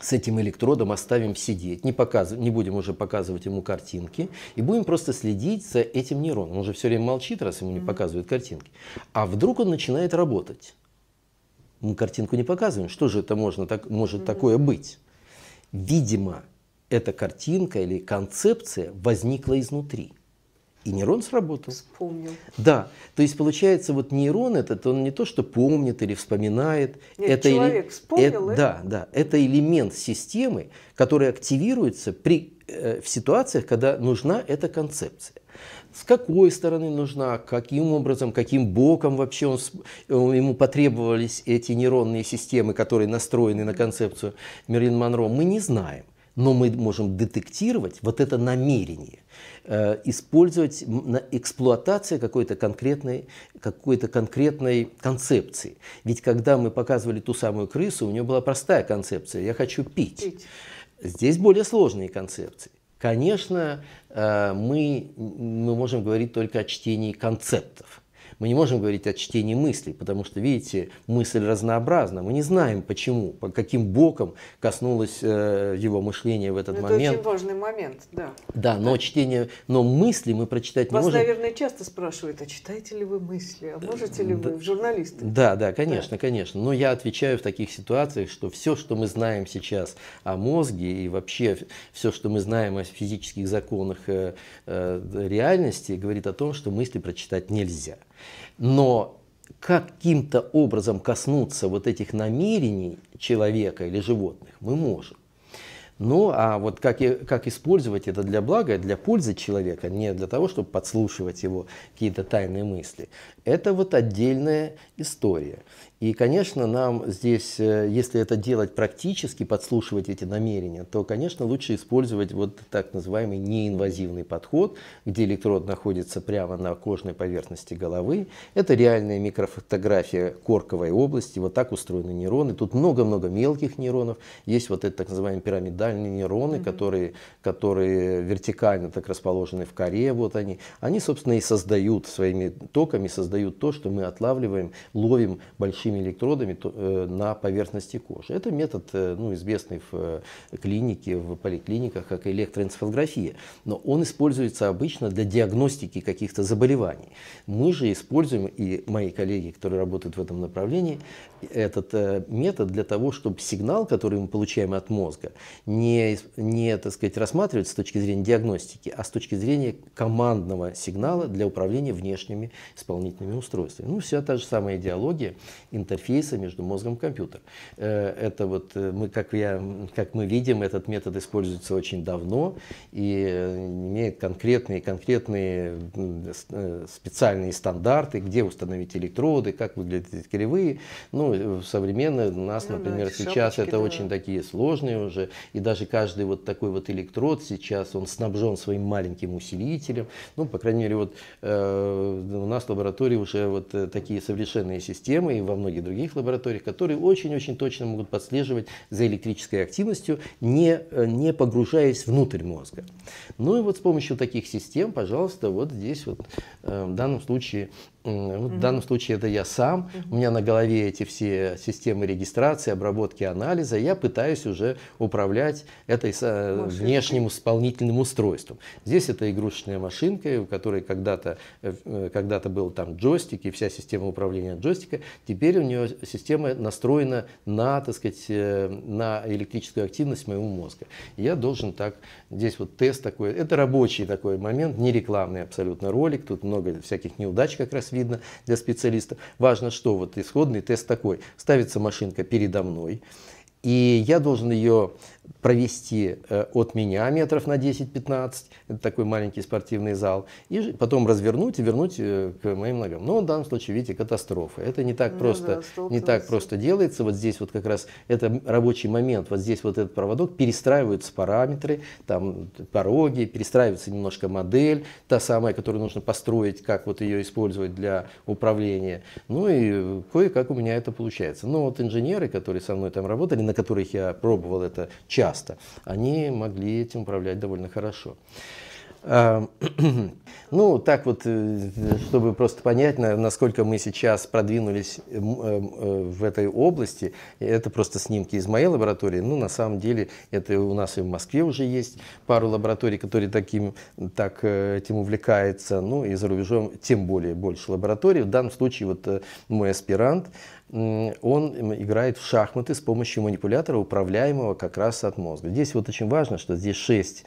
с этим электродом оставим сидеть, не, показыв, не будем уже показывать ему картинки, и будем просто следить за этим нейроном. Он уже все время молчит, раз ему не показывают картинки. А вдруг он начинает работать? Мы картинку не показываем. Что же это можно, так, может такое быть? Видимо, эта картинка или концепция возникла изнутри. И нейрон сработал. Вспомнил. Да. То есть получается, вот нейрон этот, он не то, что помнит или вспоминает. Нет, это человек или, вспомнил. Это, и... Да, да. Это элемент системы, который активируется при, э, в ситуациях, когда нужна эта концепция. С какой стороны нужна, каким образом, каким боком вообще он, э, ему потребовались эти нейронные системы, которые настроены на концепцию Мерлин Монро, мы не знаем но мы можем детектировать вот это намерение, э, использовать на эксплуатация какой-то конкретной, какой-то конкретной концепции. Ведь когда мы показывали ту самую крысу, у нее была простая концепция «я хочу пить». пить. Здесь более сложные концепции. Конечно, э, мы, мы можем говорить только о чтении концептов мы не можем говорить о чтении мыслей, потому что, видите, мысль разнообразна. Мы не знаем, почему, по каким боком коснулось э, его мышление в этот но момент. Это очень важный момент, да. Да, но да. чтение, но мысли мы прочитать Вас, не можем. Вас, наверное, часто спрашивают, а читаете ли вы мысли, а можете ли э, да, вы, журналисты? Да, да, конечно, да. конечно. Но я отвечаю в таких ситуациях, что все, что мы знаем сейчас о мозге и вообще все, что мы знаем о физических законах э, э, реальности, говорит о том, что мысли прочитать нельзя. Но каким-то образом коснуться вот этих намерений человека или животных мы можем. Ну, а вот как, как использовать это для блага, для пользы человека, не для того, чтобы подслушивать его какие-то тайные мысли, это вот отдельная история. И, конечно, нам здесь, э, если это делать практически, подслушивать эти намерения, то, конечно, лучше использовать вот так называемый неинвазивный подход, где электрод находится прямо на кожной поверхности головы. Это реальная микрофотография корковой области, вот так устроены нейроны. Тут много-много мелких нейронов. Есть вот это так называемые пирамидальные нейроны, mm-hmm. которые, которые вертикально так расположены в коре, вот они. Они, собственно, и создают своими токами, создают то, что мы отлавливаем, ловим большие такими электродами э, на поверхности кожи. Это метод, э, ну, известный в э, клинике, в поликлиниках, как электроэнцефалография. Но он используется обычно для диагностики каких-то заболеваний. Мы же используем, и мои коллеги, которые работают в этом направлении, этот метод для того, чтобы сигнал, который мы получаем от мозга, не, не так сказать, рассматривать с точки зрения диагностики, а с точки зрения командного сигнала для управления внешними исполнительными устройствами. Ну, вся та же самая идеология. И интерфейса между мозгом и компьютером. Э, это вот э, мы, как, я, как мы видим, этот метод используется очень давно и э, имеет конкретные, конкретные специальные стандарты, где установить электроды, как выглядят эти кривые. Ну, современные у нас, ну, например, да, сейчас это да. очень такие сложные уже, и даже каждый вот такой вот электрод сейчас, он снабжен своим маленьким усилителем. Ну, по крайней мере, вот э, у нас в лаборатории уже вот такие совершенные системы, и во многих многих других лабораторий, которые очень-очень точно могут подслеживать за электрической активностью, не, э, не погружаясь внутрь мозга. Ну и вот с помощью таких систем, пожалуйста, вот здесь вот э, в данном случае вот в данном случае это я сам, у меня на голове эти все системы регистрации, обработки, анализа, я пытаюсь уже управлять этой э, Машинкой. внешним исполнительным устройством. Здесь это игрушечная машинка, в которой когда-то э, э, когда был там джойстик и вся система управления джойстика, теперь у нее система настроена на, так сказать, на электрическую активность моего мозга. Я должен так Здесь вот тест такой, это рабочий такой момент, не рекламный абсолютно ролик, тут много всяких неудач как раз видно для специалиста. Важно, что вот исходный тест такой, ставится машинка передо мной, и я должен ее провести э, от меня метров на 10-15, это такой маленький спортивный зал, и потом развернуть и вернуть э, к моим ногам. Но в данном случае, видите, катастрофа. Это не так, ну, просто, да, не так просто делается. Вот здесь вот как раз это рабочий момент, вот здесь вот этот проводок, перестраиваются параметры, там пороги, перестраивается немножко модель, та самая, которую нужно построить, как вот ее использовать для управления. Ну и кое-как у меня это получается. Но вот инженеры, которые со мной там работали, на которых я пробовал это часто, они могли этим управлять довольно хорошо. Эм, ну, так вот, э, чтобы просто понять, насколько мы сейчас продвинулись э, э, в этой области, это просто снимки из моей лаборатории. Ну, на самом деле, это у нас и в Москве уже есть пару лабораторий, которые таким, так этим увлекаются. Ну, и за рубежом тем более больше лабораторий. В данном случае вот мой аспирант, он играет в шахматы с помощью манипулятора, управляемого как раз от мозга. Здесь вот очень важно, что здесь шесть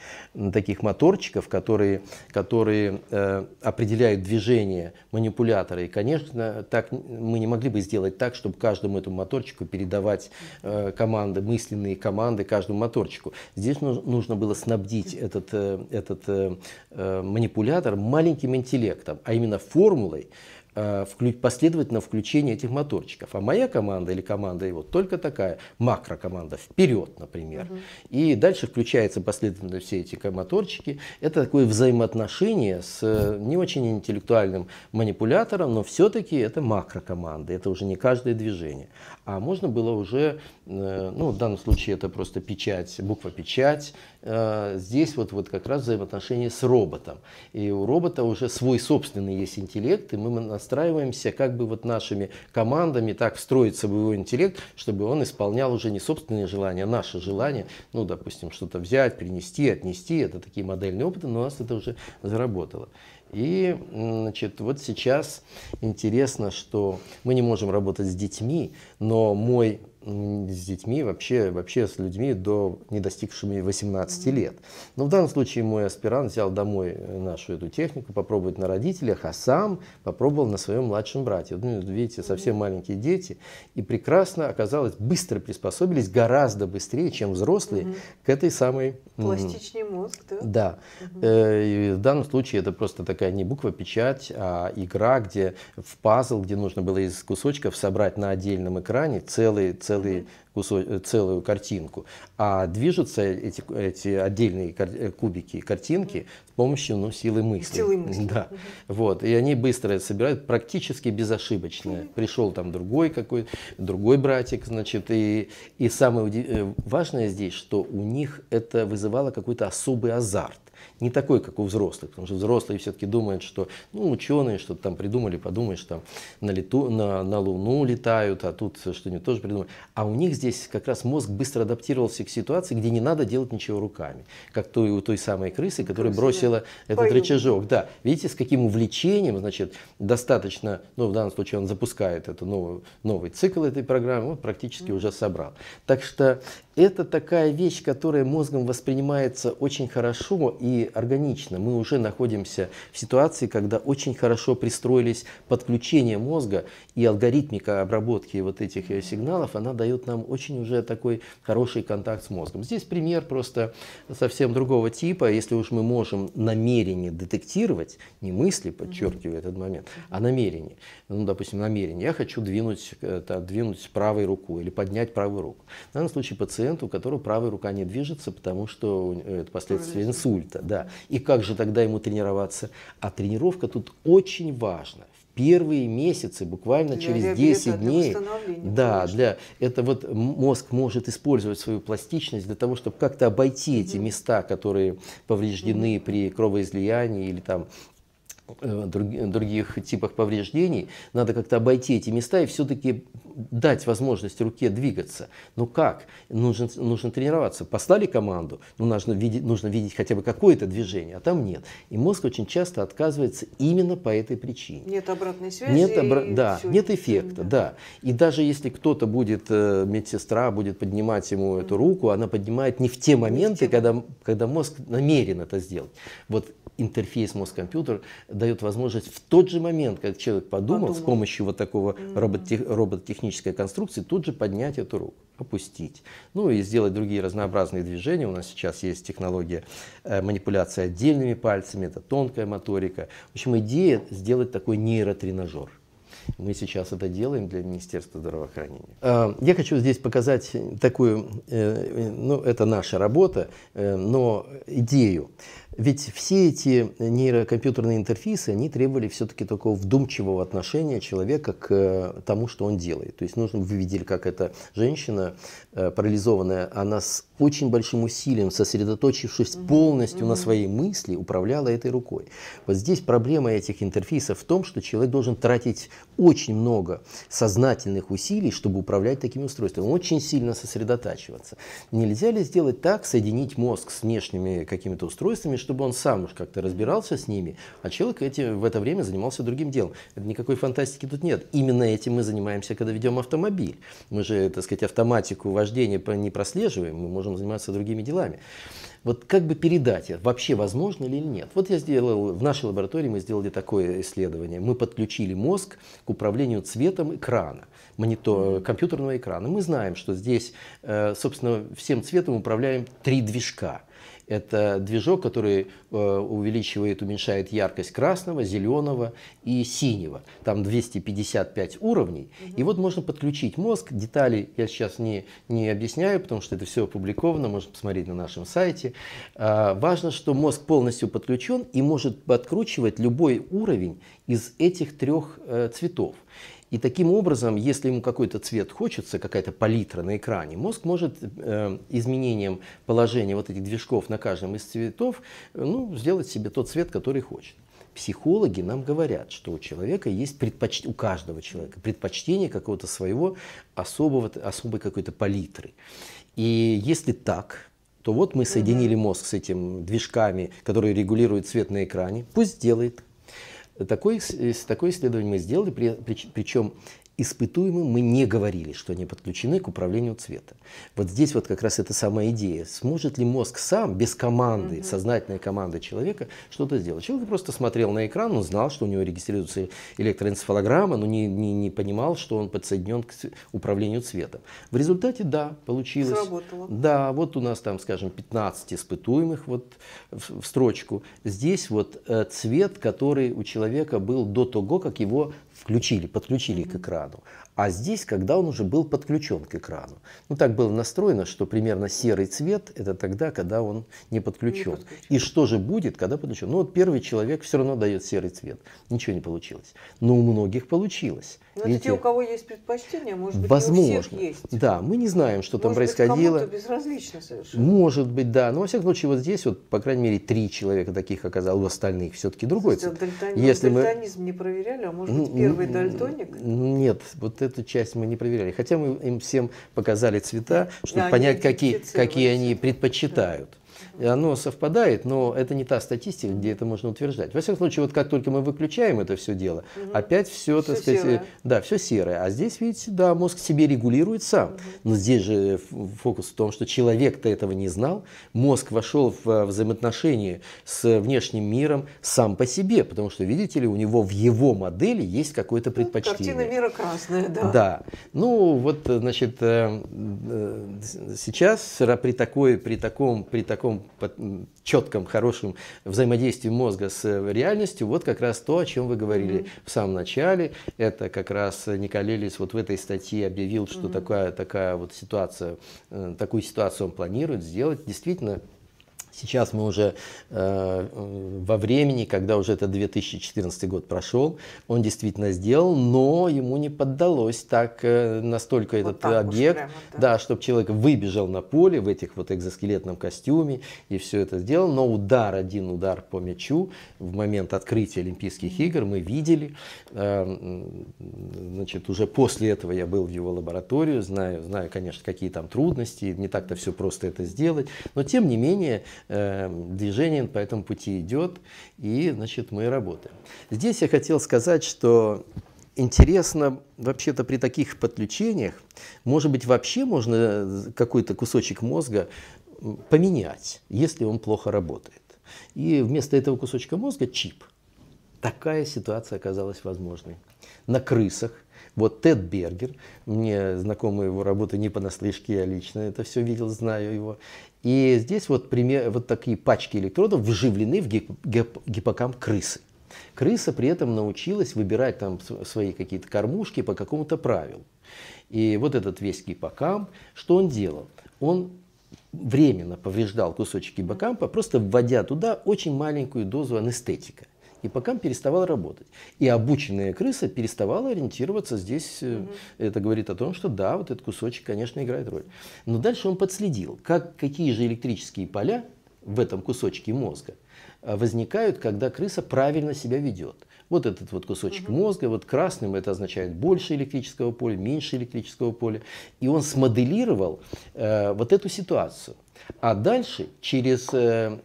таких моторчиков, которые, которые э, определяют движение манипулятора. И, конечно, так мы не могли бы сделать так, чтобы каждому этому моторчику передавать э, команды, мысленные команды каждому моторчику. Здесь нужно было снабдить этот, э, этот э, э манипулятор маленьким интеллектом, а именно формулой, Э, последовательно включение этих моторчиков. А моя команда или команда его только такая, макрокоманда, вперед, например. Угу. И дальше включаются последовательно все эти моторчики. Это такое взаимоотношение с э, не очень интеллектуальным манипулятором, но все-таки это макрокоманда, это уже не каждое движение. А можно было уже, э, ну в данном случае это просто печать, буква печать. Здесь вот, вот как раз взаимоотношение с роботом. И у робота уже свой собственный есть интеллект, и мы на подстраиваемся как бы вот нашими командами, так встроиться в его интеллект, чтобы он исполнял уже не собственные желания, а наши желания, ну, допустим, что-то взять, принести, отнести, это такие модельные опыты, но у нас это уже заработало. И значит, вот сейчас интересно, что мы не можем работать с детьми, но мой с детьми, вообще, вообще с людьми, до, не достигшими 18 лет. Но в данном случае мой аспирант взял домой э, нашу эту технику, попробовать на родителях, а сам попробовал на своем младшем брате. Ну, видите, совсем маленькие дети. И прекрасно оказалось, быстро приспособились, гораздо быстрее, чем взрослые, к этой самой... Пластичный мозг, да? Да. Э, и в данном случае это просто такая не буква-печать, а игра, где в пазл, где нужно было из кусочков собрать на отдельном экране целый целый кусок, э, целую картинку, а движутся эти, эти отдельные э, кубики картинки с помощью ну, силы мысли. Силы мысли. Да. Вот. И они быстро собирают, практически безошибочно. Пришел там другой какой другой братик, значит, и, и самое э, важное здесь, что у них это вызывало какой-то особый азарт не такой, как у взрослых, потому что взрослые все-таки думают, что ну, ученые что-то там придумали, подумаешь, там на, лету, на, на Луну летают, а тут что-нибудь тоже придумали. А у них здесь как раз мозг быстро адаптировался к ситуации, где не надо делать ничего руками, как той, у той самой крысы, которая Крыса, бросила этот Пою. рычажок. Да, видите, с каким увлечением, значит, достаточно, ну, в данном случае он запускает этот новый, новый цикл этой программы, вот практически mm. уже собрал. Так что это такая вещь, которая мозгом воспринимается очень хорошо, и органично. Мы уже находимся в ситуации, когда очень хорошо пристроились подключение мозга и алгоритмика обработки вот этих э, сигналов, она дает нам очень уже такой хороший контакт с мозгом. Здесь пример просто совсем другого типа, если уж мы можем намерение детектировать, не мысли, подчеркиваю этот момент, а намерение, ну, допустим, намерение. Я хочу двинуть, это, двинуть правой рукой или поднять правую руку. В данном случае пациент, у которого правая рука не движется, потому что э, это последствия инсульта. Да. И как же тогда ему тренироваться? А тренировка тут очень важна в первые месяцы, буквально для через 10 дней. Да, для, это вот мозг может использовать свою пластичность для того, чтобы как-то обойти mm -hmm. эти места, которые повреждены mm -hmm. при кровоизлиянии или там Э, других типах повреждений, надо как-то обойти эти места и все-таки дать возможность руке двигаться. Но ну как? Нужно, нужно тренироваться. Послали команду, ну, нужно, видеть, нужно видеть хотя бы какое-то движение, а там нет. И мозг очень часто отказывается именно по этой причине. Нет обратной связи. Нет, обра... да, все нет эффекта, да. да. И даже если кто-то будет, э, медсестра будет поднимать ему эту руку, она поднимает не в те моменты, в те... Когда, когда мозг намерен это сделать. Вот интерфейс мозг-компьютер дает возможность в тот же момент, как человек подумал, подумал. с помощью вот такого робот тех роботех, роботех, технической конструкции, тут же поднять эту руку опустить, ну и сделать другие разнообразные движения. У нас сейчас есть технология э, манипуляции отдельными пальцами, это тонкая моторика. В общем, идея сделать такой нейротренажер. Мы сейчас это делаем для Министерства здравоохранения. Э, я хочу здесь показать такую, э, ну это наша работа, но идею. Ведь все эти нейрокомпьютерные интерфейсы, они требовали все-таки такого вдумчивого отношения человека к э, тому, что он делает. То есть, нужно, вы видели, как эта женщина э, парализованная, она с очень большим усилием, сосредоточившись полностью на своей мысли, управляла этой рукой. Вот здесь проблема этих интерфейсов в том, что человек должен тратить очень много сознательных усилий, чтобы управлять такими устройствами. Он очень сильно сосредотачиваться. Нельзя ли сделать так, соединить мозг с внешними какими-то устройствами, чтобы он сам уж как-то разбирался с ними, а человек эти, в это время занимался другим делом. Никакой фантастики тут нет. Именно этим мы занимаемся, когда ведем автомобиль. Мы же, так сказать, автоматику вождения не прослеживаем. Мы можем обязан заниматься другими делами. Вот как бы передать это, вообще возможно ли или нет? Вот я сделал, в нашей лаборатории мы сделали такое исследование. Мы подключили мозг к управлению цветом экрана, монитор, компьютерного экрана. Мы знаем, что здесь, э, собственно, всем цветом управляем три движка – это движок, который э, увеличивает, уменьшает яркость красного, зеленого и синего. Там 255 уровней. Угу. И вот можно подключить мозг. Детали я сейчас не, не объясняю, потому что это все опубликовано, можно посмотреть на нашем сайте. А, важно, что мозг полностью подключен и может подкручивать любой уровень из этих трех э, цветов. И таким образом, если ему какой-то цвет хочется, какая-то палитра на экране, мозг может э, изменением положения вот этих движков на каждом из цветов э, ну, сделать себе тот цвет, который хочет. Психологи нам говорят, что у человека есть предпоч... у каждого человека предпочтение какого-то своего особого, особой какой-то палитры. И если так, то вот мы соединили мозг с этим движками, которые регулируют цвет на экране. Пусть делает, Такое, такое исследование мы сделали, при, причем испытуемым мы не говорили, что они подключены к управлению цвета. Вот здесь вот как раз эта самая идея. Сможет ли мозг сам, без команды, угу. сознательной команды человека, что-то сделать? Человек просто смотрел на экран, он знал, что у него регистрируется электроэнцефалограмма, но не, не, не понимал, что он подсоединен к управлению цветом. В результате, да, получилось. Сработало. Да, вот у нас там, скажем, 15 испытуемых вот в, в строчку. Здесь вот э, цвет, который у человека был до того, как его включили, подключили к экрану. А здесь, когда он уже был подключен к экрану. Ну, так было настроено, что примерно серый цвет – это тогда, когда он не подключен. не подключен. И что же будет, когда подключен? Ну, вот первый человек все равно дает серый цвет. Ничего не получилось. Но у многих получилось. Но ну, Видите, это те, у кого есть предпочтение, может быть, возможно. у всех есть. Да, мы не знаем, что может там происходило. Может безразлично совершенно. Может быть, да. Но, во всяком случае, вот здесь, вот, по крайней мере, три человека таких оказалось, у остальных все-таки другой э, цвет. Дальтонизм, Если мы... дальтонизм не проверяли, а может ну, быть, первый дальтоник? Нет, вот эту часть мы не проверяли. Хотя мы им всем показали цвета, чтобы да, понять, какие, какие они предпочитают. Да оно совпадает, но это не та статистика, где это можно утверждать. Во всяком случае, вот как только мы выключаем это все дело, угу. опять все, все так сказать, серое. да, все серое. А здесь, видите, да, мозг себе регулирует сам. Угу. Но здесь же фокус в том, что человек-то этого не знал, мозг вошел в а, взаимоотношения с внешним миром сам по себе, потому что, видите ли, у него в его модели есть какое-то предпочтение. Ну, картина мира красная, да. Да. Ну, вот, значит, э, э, сейчас при, такой, при, таком, при таком четком, хорошем взаимодействии мозга с э, реальностью, вот как раз то, о чем вы говорили mm -hmm. в самом начале. Это как раз э, Николелис вот в этой статье объявил, что mm -hmm. такая, такая вот ситуация, э, такую ситуацию он планирует сделать. Действительно, Сейчас мы уже э, э, во времени, когда уже это 2014 год прошел, он действительно сделал, но ему не поддалось так э, настолько вот этот так объект, прямо, да? да, чтобы человек выбежал на поле в этих вот экзоскелетном костюме и все это сделал, но удар, один удар по мячу в момент открытия Олимпийских игр мы видели, э, значит, уже после этого я был в его лабораторию, знаю, знаю, конечно, какие там трудности, не так-то все просто это сделать, но тем не менее Эм, движение по этому пути идет, и, значит, мы работаем. Здесь я хотел сказать, что интересно, вообще-то при таких подключениях, может быть, вообще можно э, какой-то кусочек мозга поменять, если он плохо работает. И вместо этого кусочка мозга чип. Такая ситуация оказалась возможной. На крысах – вот Тед Бергер, мне знакомы его работы не понаслышке, я лично это все видел, знаю его. И здесь вот, пример, вот такие пачки электродов вживлены в гип, гип, гиппокамп крысы. Крыса при этом научилась выбирать там свои какие-то кормушки по какому-то правилу. И вот этот весь гиппокамп, что он делал? Он временно повреждал кусочек гиппокампа, просто вводя туда очень маленькую дозу анестетика. Гиппокамп переставал работать. И обученная крыса переставала ориентироваться здесь. Угу. Это говорит о том, что да, вот этот кусочек, конечно, играет роль. Но дальше он подследил, как, какие же электрические поля в этом кусочке мозга э, возникают, когда крыса правильно себя ведет. Вот этот вот кусочек угу. мозга, вот красным это означает больше электрического поля, меньше электрического поля. И он смоделировал э, вот эту ситуацию. А дальше через э,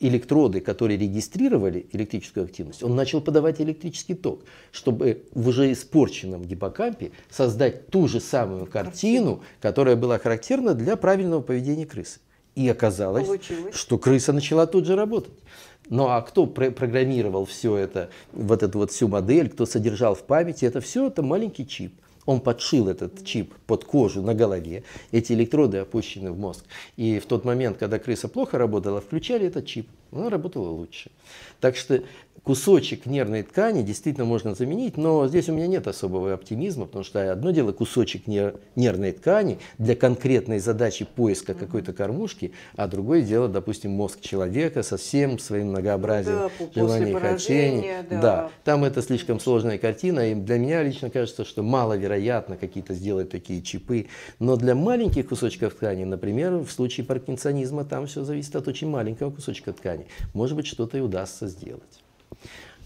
электроды, которые регистрировали электрическую активность, он начал подавать электрический ток, чтобы в уже испорченном гиппокампе создать ту же самую картину, которая была характерна для правильного поведения крысы. И оказалось, Получилось. что крыса начала тут же работать. Ну а кто пр программировал все это, вот эту вот всю модель, кто содержал в памяти, это все это маленький чип. Он подшил этот чип под кожу на голове. Эти электроды опущены в мозг. И в тот момент, когда крыса плохо работала, включали этот чип она работала лучше. Так что кусочек нервной ткани действительно можно заменить, но здесь у меня нет особого оптимизма, потому что одно дело кусочек нер нервной ткани для конкретной задачи поиска какой-то кормушки, а другое дело, допустим, мозг человека со всем своим многообразием да, желаний и хотений. Да. да, там это слишком сложная картина, и для меня лично кажется, что маловероятно какие-то сделать такие чипы, но для маленьких кусочков ткани, например, в случае паркинсонизма там все зависит от очень маленького кусочка ткани компаний. Может быть, что-то и удастся сделать.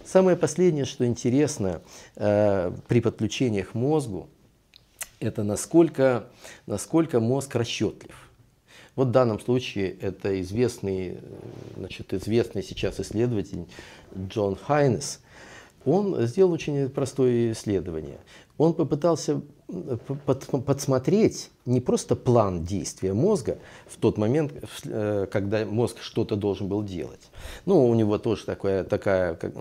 Самое последнее, что интересно э, при подключениях к мозгу, это насколько, насколько мозг расчетлив. Вот в данном случае это известный, э, значит, известный сейчас исследователь Джон Хайнес. Он сделал очень простое исследование. Он попытался подсмотреть, не просто план действия мозга в тот момент, э, когда мозг что-то должен был делать. Ну, у него тоже такое, такая, как,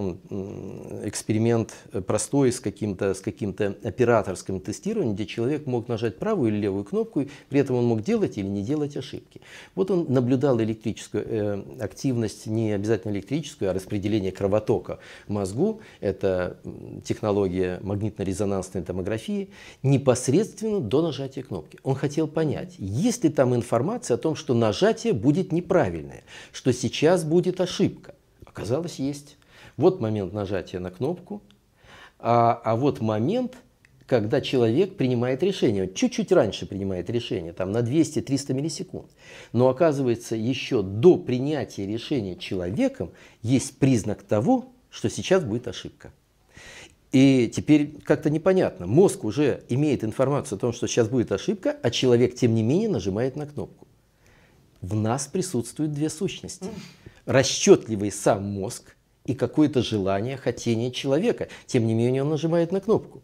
эксперимент э, простой с каким-то каким, с каким операторским тестированием, где человек мог нажать правую или левую кнопку, и при этом он мог делать или не делать ошибки. Вот он наблюдал электрическую э, активность, не обязательно электрическую, а распределение кровотока в мозгу. Это технология магнитно-резонансной томографии непосредственно до нажатия кнопки. Он он хотел понять, есть ли там информация о том, что нажатие будет неправильное, что сейчас будет ошибка. Оказалось, есть. Вот момент нажатия на кнопку, а, а вот момент, когда человек принимает решение. чуть-чуть раньше принимает решение, там на 200-300 миллисекунд. Но оказывается, еще до принятия решения человеком есть признак того, что сейчас будет ошибка. И теперь как-то непонятно. Мозг уже имеет информацию о том, что сейчас будет ошибка, а человек, тем не менее, нажимает на кнопку. В нас присутствуют две сущности. Расчетливый сам мозг и какое-то желание, хотение человека. Тем не менее, он нажимает на кнопку.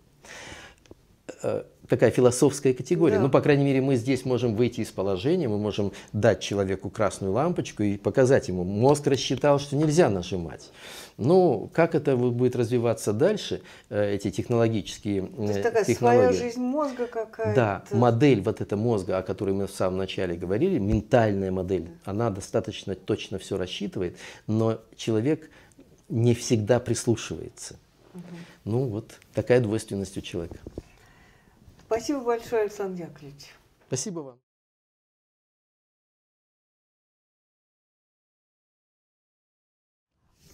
Э, такая философская категория. Да. Ну, по крайней мере, мы здесь можем выйти из положения, мы можем дать человеку красную лампочку и показать ему. Мозг рассчитал, что нельзя нажимать. Ну, как это будет развиваться дальше, э, эти технологические э, То есть такая технологии? своя жизнь мозга какая-то. Да, модель вот этого мозга, о которой мы в самом начале говорили, ментальная модель, да. она достаточно точно все рассчитывает, но человек не всегда прислушивается. Угу. Ну, вот такая двойственность у человека. Спасибо большое, Александр Яковлевич. Спасибо вам.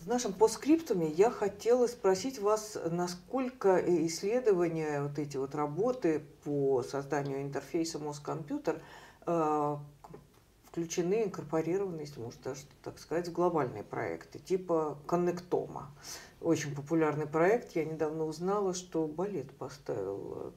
В нашем постскриптуме я хотела спросить вас, насколько исследования, вот эти вот работы по созданию интерфейса мозг-компьютер э, включены, инкорпорированы, если можно даже так сказать, в глобальные проекты, типа «Коннектома». Очень популярный проект. Я недавно узнала, что балет поставил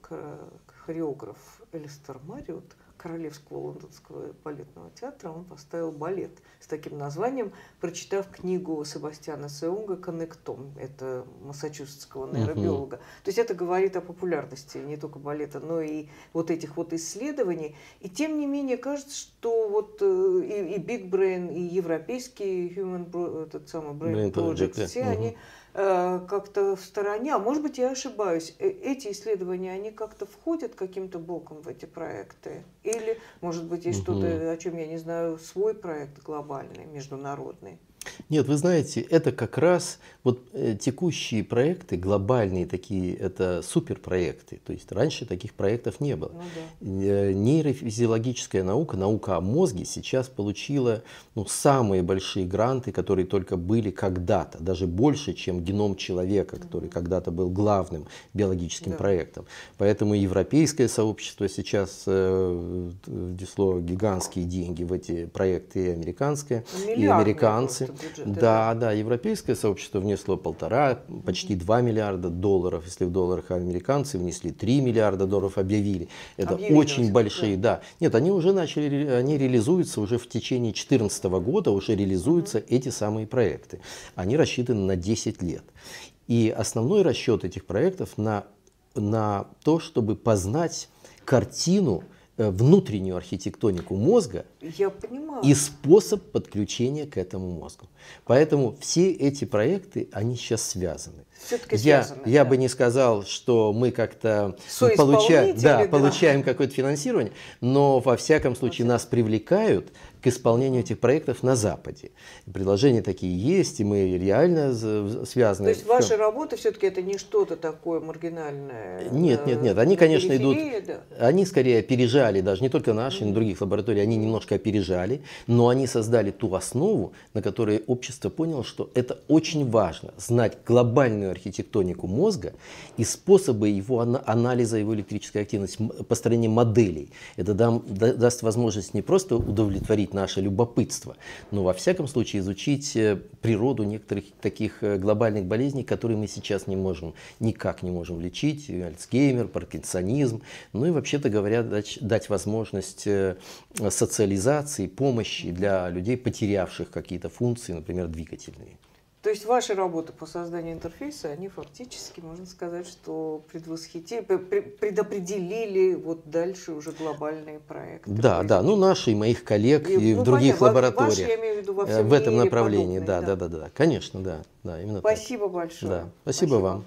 хореограф Элистер Мариот Королевского лондонского балетного театра, он поставил балет с таким названием, прочитав книгу Себастьяна Сеунга «Коннектом», это массачусетского нейробиолога. Uh-huh. То есть это говорит о популярности не только балета, но и вот этих вот исследований. И тем не менее кажется, что вот э, и, и Big Brain, и европейский Human Bro, этот самый Brain, Brain Project, Project, все они uh-huh. Э, как-то в стороне, а может быть я ошибаюсь, э, эти исследования, они как-то входят каким-то боком в эти проекты? Или, может быть, есть угу. что-то, о чем я не знаю, свой проект глобальный, международный? Нет, вы знаете, это как раз вот э, текущие проекты, глобальные такие, это суперпроекты. То есть раньше таких проектов не было. Ну, да. Э, нейрофизиологическая наука, наука о мозге сейчас получила ну, самые большие гранты, которые только были когда-то. Даже больше, чем геном человека, который когда-то был главным биологическим да. проектом. Поэтому европейское сообщество сейчас э, э гигантские деньги в эти проекты и американское, Миллиардные и американцы. Просто бюджет. Да, да, европейское сообщество внесло полтора, почти два миллиарда долларов, если в долларах американцы внесли 3 миллиарда долларов, объявили. Это объявили очень большие, да. да. Нет, они уже начали, они реализуются уже в течение 2014 года, уже реализуются mm-hmm. эти самые проекты. Они рассчитаны на 10 лет. И основной расчет этих проектов на, на то, чтобы познать картину, Э, внутреннюю архитектонику мозга Я понимаю. и способ подключения к этому мозгу. Поэтому все эти проекты, они сейчас связаны. Все-таки я, связаны. Я да. бы не сказал, что мы как-то получаем, да, да. получаем какое-то финансирование, но во всяком случае нас привлекают к исполнению этих проектов на Западе. Предложения такие есть, и мы реально связаны. То есть ваши работы все-таки это не что-то такое маргинальное? Нет, нет, э, нет. Они, конечно, идут... Да? Они скорее опережали, даже не только наши, но и других лабораторий, они немножко опережали, но они создали ту основу, на которой общество поняло, что это очень важно, знать глобальную архитектонику мозга и способы его анализа, его электрической активности, построения моделей. Это даст возможность не просто удовлетворить утолить наше любопытство, но во всяком случае изучить э, природу некоторых таких э, глобальных болезней, которые мы сейчас не можем, никак не можем лечить, Альцгеймер, паркинсонизм, ну и вообще-то говоря, дать, дать возможность э, социализации, помощи для людей, потерявших какие-то функции, например, двигательные. То есть ваши работы по созданию интерфейса, они фактически, можно сказать, что предвосхитили, предопределили вот дальше уже глобальные проекты. Да, да, ну наши и моих коллег и, и ну, в других понятно, лабораториях. Ваши, я имею в виду, во э, всем в этом направлении, подобные, да, да, да, да, конечно, да, да, именно. Спасибо так. большое. Да, спасибо, спасибо. вам.